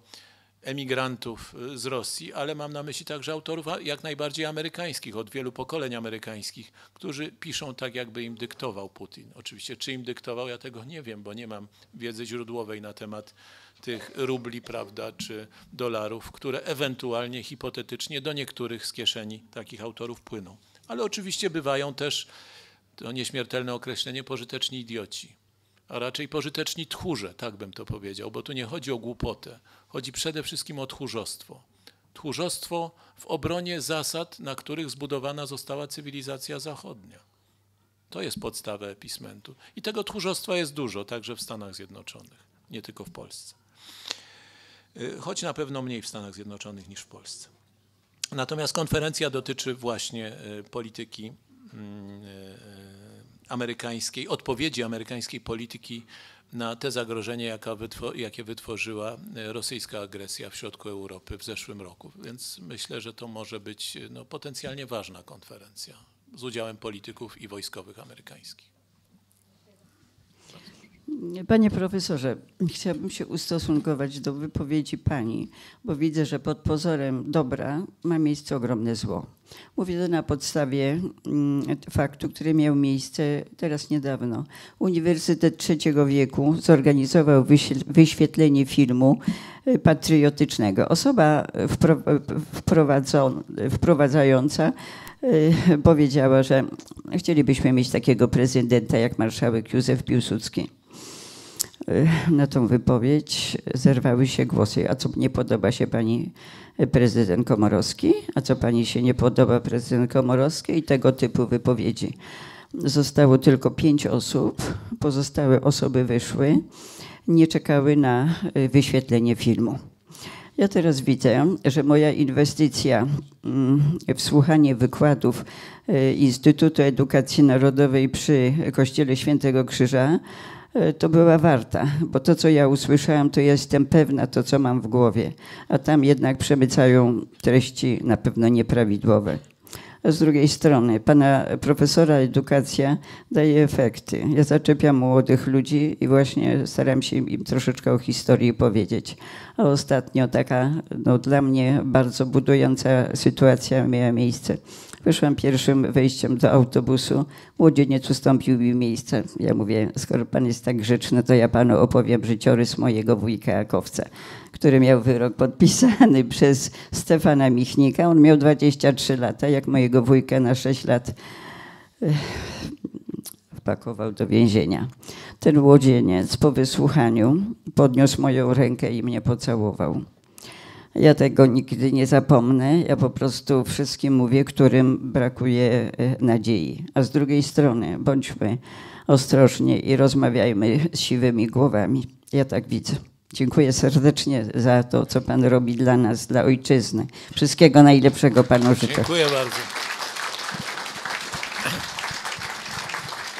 emigrantów y, z Rosji, ale mam na myśli także autorów jak najbardziej amerykańskich, od wielu pokoleń amerykańskich, którzy piszą tak, jakby im dyktował Putin. Oczywiście, czy im dyktował, ja tego nie wiem, bo nie mam wiedzy źródłowej na temat tych rubli, prawda, czy dolarów, które ewentualnie hipotetycznie do niektórych z kieszeni takich autorów płyną. Ale oczywiście bywają też to nieśmiertelne określenie pożyteczni idioci, a raczej pożyteczni tchórze, tak bym to powiedział, bo tu nie chodzi o głupotę, chodzi przede wszystkim o tchórzostwo. Tchórzostwo w obronie zasad, na których zbudowana została cywilizacja zachodnia. To jest podstawa epismentu. I tego tchórzostwa jest dużo, także w Stanach Zjednoczonych, nie tylko w Polsce. Y, choć na pewno mniej w Stanach Zjednoczonych niż w Polsce. Natomiast konferencja dotyczy właśnie y, polityki Mm, e, e, amerykańskiej, odpowiedzi amerykańskiej polityki na te zagrożenia, jakie wytworzyła e, rosyjska agresja w środku Europy w zeszłym roku. Więc myślę, że to może być no, potencjalnie ważna konferencja z udziałem polityków i wojskowych amerykańskich. Panie profesorze, chciałabym się ustosunkować do wypowiedzi pani, bo widzę, że pod pozorem dobra ma miejsce ogromne zło. Mówię to na podstawie mm, faktu, który miał miejsce teraz niedawno. Uniwersytet Trzeciego Wieku zorganizował wyświetlenie filmu y, patriotycznego. Osoba wprowadzająca y, powiedziała, że chcielibyśmy mieć takiego prezydenta jak marszałek Józef Piłsudski. Y, na tą wypowiedź zerwały się głosy. A co nie podoba się pani prezydent Komorowski? A co pani się nie podoba prezydent Komorowski? I tego typu wypowiedzi. Zostało tylko pięć osób, pozostałe osoby wyszły, nie czekały na y, wyświetlenie filmu. Ja teraz widzę, że moja inwestycja mm, w słuchanie wykładów y, Instytutu Edukacji Narodowej przy Kościele Świętego Krzyża E, to była warta, bo to, co ja usłyszałam, to jestem pewna to, co mam w głowie, a tam jednak przemycają treści na pewno nieprawidłowe. A z drugiej strony, pana profesora edukacja daje efekty. Ja zaczepiam młodych ludzi i właśnie staram się im troszeczkę o historii powiedzieć. A ostatnio taka no, dla mnie bardzo budująca sytuacja miała miejsce Wyszłam pierwszym wejściem do autobusu. Młodzieniec ustąpił mi miejsce. Ja mówię, skoro pan jest tak grzeczny, to ja panu opowiem życiorys mojego wujka Jakowca, który miał wyrok podpisany <laughs> przez Stefana Michnika. On miał 23 lata, jak mojego wujka na 6 lat eh, wpakował do więzienia. Ten młodzieniec po wysłuchaniu podniósł moją rękę i mnie pocałował. Ja tego nigdy nie zapomnę. Ja po prostu wszystkim mówię, którym brakuje e, nadziei. A z drugiej strony bądźmy ostrożni i rozmawiajmy z siwymi głowami. Ja tak widzę. Dziękuję serdecznie za to, co Pan robi dla nas, dla ojczyzny. Wszystkiego najlepszego Panu życzę. Dziękuję bardzo.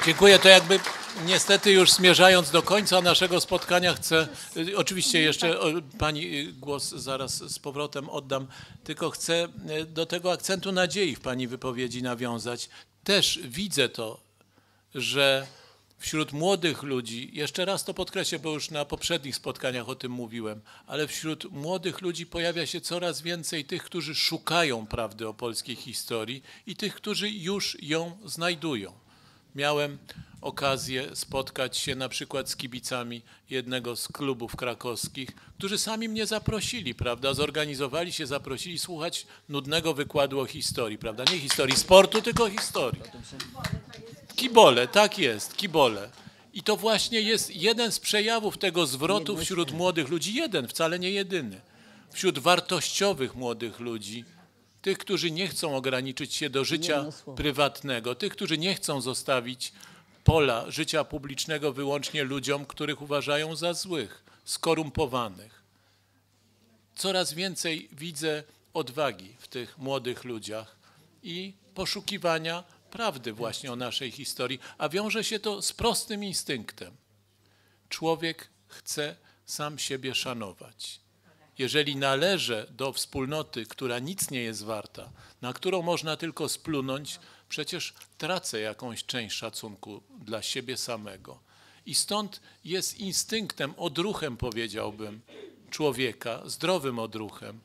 Dziękuję. To jakby Niestety już zmierzając do końca naszego spotkania chcę, y, oczywiście jeszcze Pani y, głos zaraz z powrotem oddam, tylko chcę y, do tego akcentu nadziei w Pani wypowiedzi nawiązać. Też widzę to, że wśród młodych ludzi, jeszcze raz to podkreślę, bo już na poprzednich spotkaniach o tym mówiłem, ale wśród młodych ludzi pojawia się coraz więcej tych, którzy szukają prawdy o polskiej historii i tych, którzy już ją znajdują. Miałem okazję spotkać się na przykład z kibicami jednego z klubów krakowskich, którzy sami mnie zaprosili, prawda? Zorganizowali się, zaprosili słuchać nudnego wykładu o historii, prawda? Nie historii sportu, tylko historii. Kibole, tak jest, kibole. I to właśnie jest jeden z przejawów tego zwrotu wśród młodych ludzi, jeden, wcale nie jedyny, wśród wartościowych młodych ludzi, tych, którzy nie chcą ograniczyć się do życia prywatnego, tych, którzy nie chcą zostawić pola życia publicznego wyłącznie ludziom, których uważają za złych, skorumpowanych. Coraz więcej widzę odwagi w tych młodych ludziach i poszukiwania prawdy właśnie o naszej historii, a wiąże się to z prostym instynktem. Człowiek chce sam siebie szanować. Jeżeli należę do wspólnoty, która nic nie jest warta, na którą można tylko splunąć, Przecież tracę jakąś część szacunku dla siebie samego. I stąd jest instynktem, odruchem powiedziałbym, człowieka, zdrowym odruchem,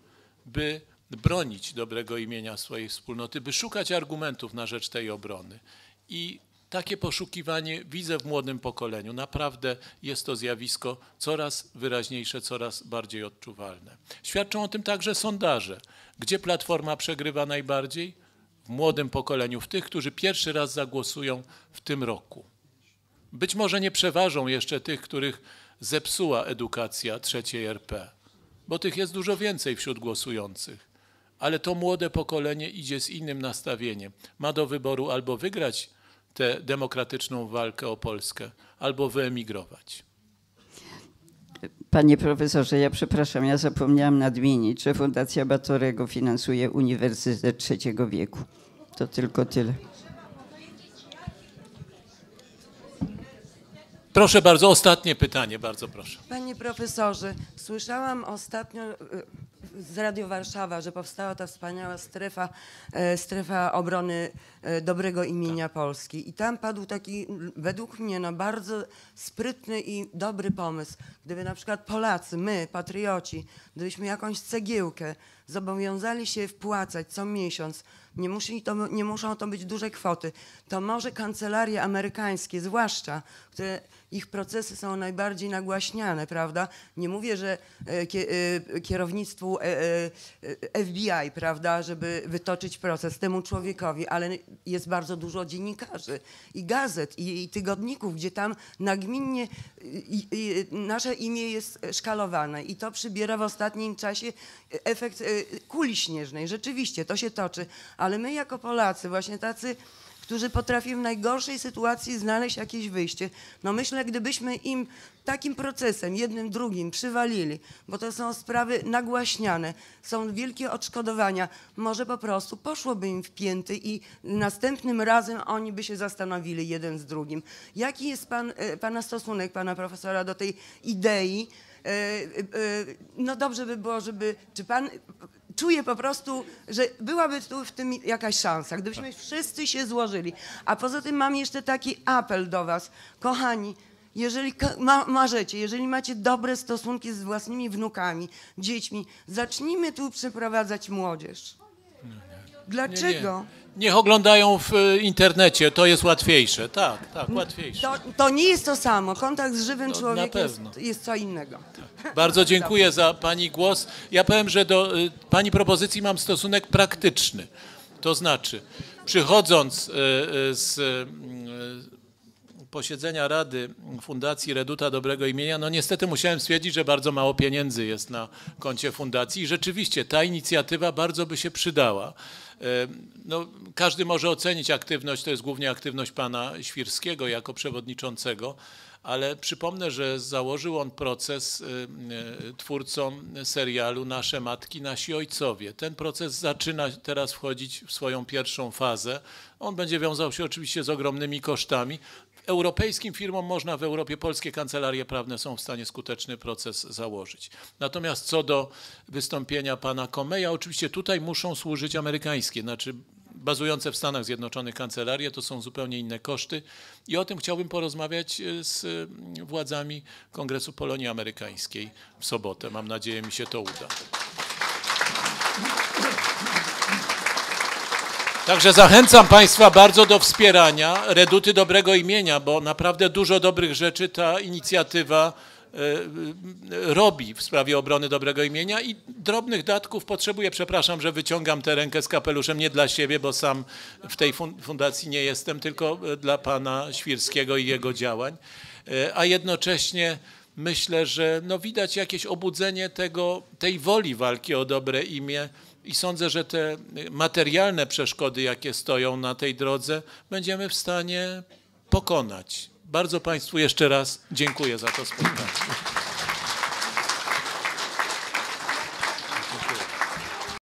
by bronić dobrego imienia swojej wspólnoty, by szukać argumentów na rzecz tej obrony. I takie poszukiwanie widzę w młodym pokoleniu. Naprawdę jest to zjawisko coraz wyraźniejsze, coraz bardziej odczuwalne. Świadczą o tym także sondaże. Gdzie Platforma przegrywa najbardziej? młodym pokoleniu, w tych, którzy pierwszy raz zagłosują w tym roku. Być może nie przeważą jeszcze tych, których zepsuła edukacja trzeciej RP, bo tych jest dużo więcej wśród głosujących. Ale to młode pokolenie idzie z innym nastawieniem. Ma do wyboru albo wygrać tę demokratyczną walkę o Polskę, albo wyemigrować. Panie profesorze, ja przepraszam, ja zapomniałam nadmienić, że Fundacja Batorego finansuje Uniwersytet Trzeciego Wieku. To tylko tyle. Proszę bardzo, ostatnie pytanie, bardzo proszę. Panie profesorze, słyszałam ostatnio e, z Radio Warszawa, że powstała ta wspaniała strefa, e, strefa obrony e, dobrego imienia tak. Polski. I tam padł taki, według mnie, no, bardzo sprytny i dobry pomysł. Gdyby na przykład Polacy, my, patrioci, gdybyśmy jakąś cegiełkę zobowiązali się wpłacać co miesiąc, nie, musi to, nie muszą to być duże kwoty, to może kancelarie amerykańskie, zwłaszcza, które ich procesy są najbardziej nagłaśniane, prawda? Nie mówię, że e, e, kierownictwu e, FBI, prawda, żeby wytoczyć proces temu człowiekowi, ale jest bardzo dużo dziennikarzy i gazet i tygodników, gdzie tam nagminnie nasze imię jest szkalowane i to przybiera w ostatnim czasie efekt kuli śnieżnej, rzeczywiście to się toczy, ale my jako Polacy, właśnie tacy, którzy potrafią w najgorszej sytuacji znaleźć jakieś wyjście, no myślę, gdybyśmy im takim procesem, jednym, drugim przywalili, bo to są sprawy nagłaśniane, są wielkie odszkodowania, może po prostu poszłoby im w pięty i następnym razem oni by się zastanowili jeden z drugim. Jaki jest pan, e, pana stosunek, pana profesora, do tej idei, E, e, e, no dobrze by było, żeby, czy pan, czuję po prostu, że byłaby tu w tym jakaś szansa, gdybyśmy tak. wszyscy się złożyli. A poza tym mam jeszcze taki apel do was, kochani, jeżeli ma marzycie, jeżeli macie dobre stosunki z własnymi wnukami, dziećmi, zacznijmy tu przeprowadzać młodzież. No Dlaczego? Niech oglądają w e, internecie, to jest łatwiejsze. Tak, tak, łatwiejsze. To, to nie jest to samo. Kontakt z żywym to no, człowiekiem jest, jest, co innego. Tak. Bardzo dziękuję za Pani głos. Ja powiem, że do e, Pani propozycji mam stosunek praktyczny. To znaczy, przychodząc e, z mm, posiedzenia Rady Fundacji Reduta Dobrego Imienia, no niestety musiałem stwierdzić, że bardzo mało pieniędzy jest na koncie fundacji i rzeczywiście ta inicjatywa bardzo by się przydała. No, każdy może ocenić aktywność, to jest głównie aktywność pana Świrskiego jako przewodniczącego, ale przypomnę, że założył on proces e, twórcom serialu Nasze Matki, Nasi Ojcowie. Ten proces zaczyna teraz wchodzić w swoją pierwszą fazę. On będzie wiązał się oczywiście z ogromnymi kosztami, europejskim firmom można w Europie, polskie kancelarie prawne są w stanie skuteczny proces założyć. Natomiast co do wystąpienia pana Comey'a oczywiście tutaj muszą służyć amerykańskie, znaczy bazujące w Stanach Zjednoczonych kancelarie, to są zupełnie inne koszty i o tym chciałbym porozmawiać e, z e, władzami Kongresu Polonii Amerykańskiej w sobotę. Mam nadzieję, mi się to uda. Także zachęcam Państwa bardzo do wspierania Reduty Dobrego Imienia, bo naprawdę dużo dobrych rzeczy ta inicjatywa e, e, robi w sprawie obrony dobrego imienia i drobnych datków potrzebuje. Przepraszam, że wyciągam tę rękę z kapeluszem nie dla siebie, bo sam w tej fundacji nie jestem, tylko e, dla pana Świrskiego i jego działań. A jednocześnie myślę, że no widać jakieś obudzenie tego, tej woli walki o dobre imię, i sądzę, że te materialne przeszkody, jakie stoją na tej drodze, będziemy w stanie pokonać. Bardzo Państwu jeszcze raz dziękuję za to spotkanie.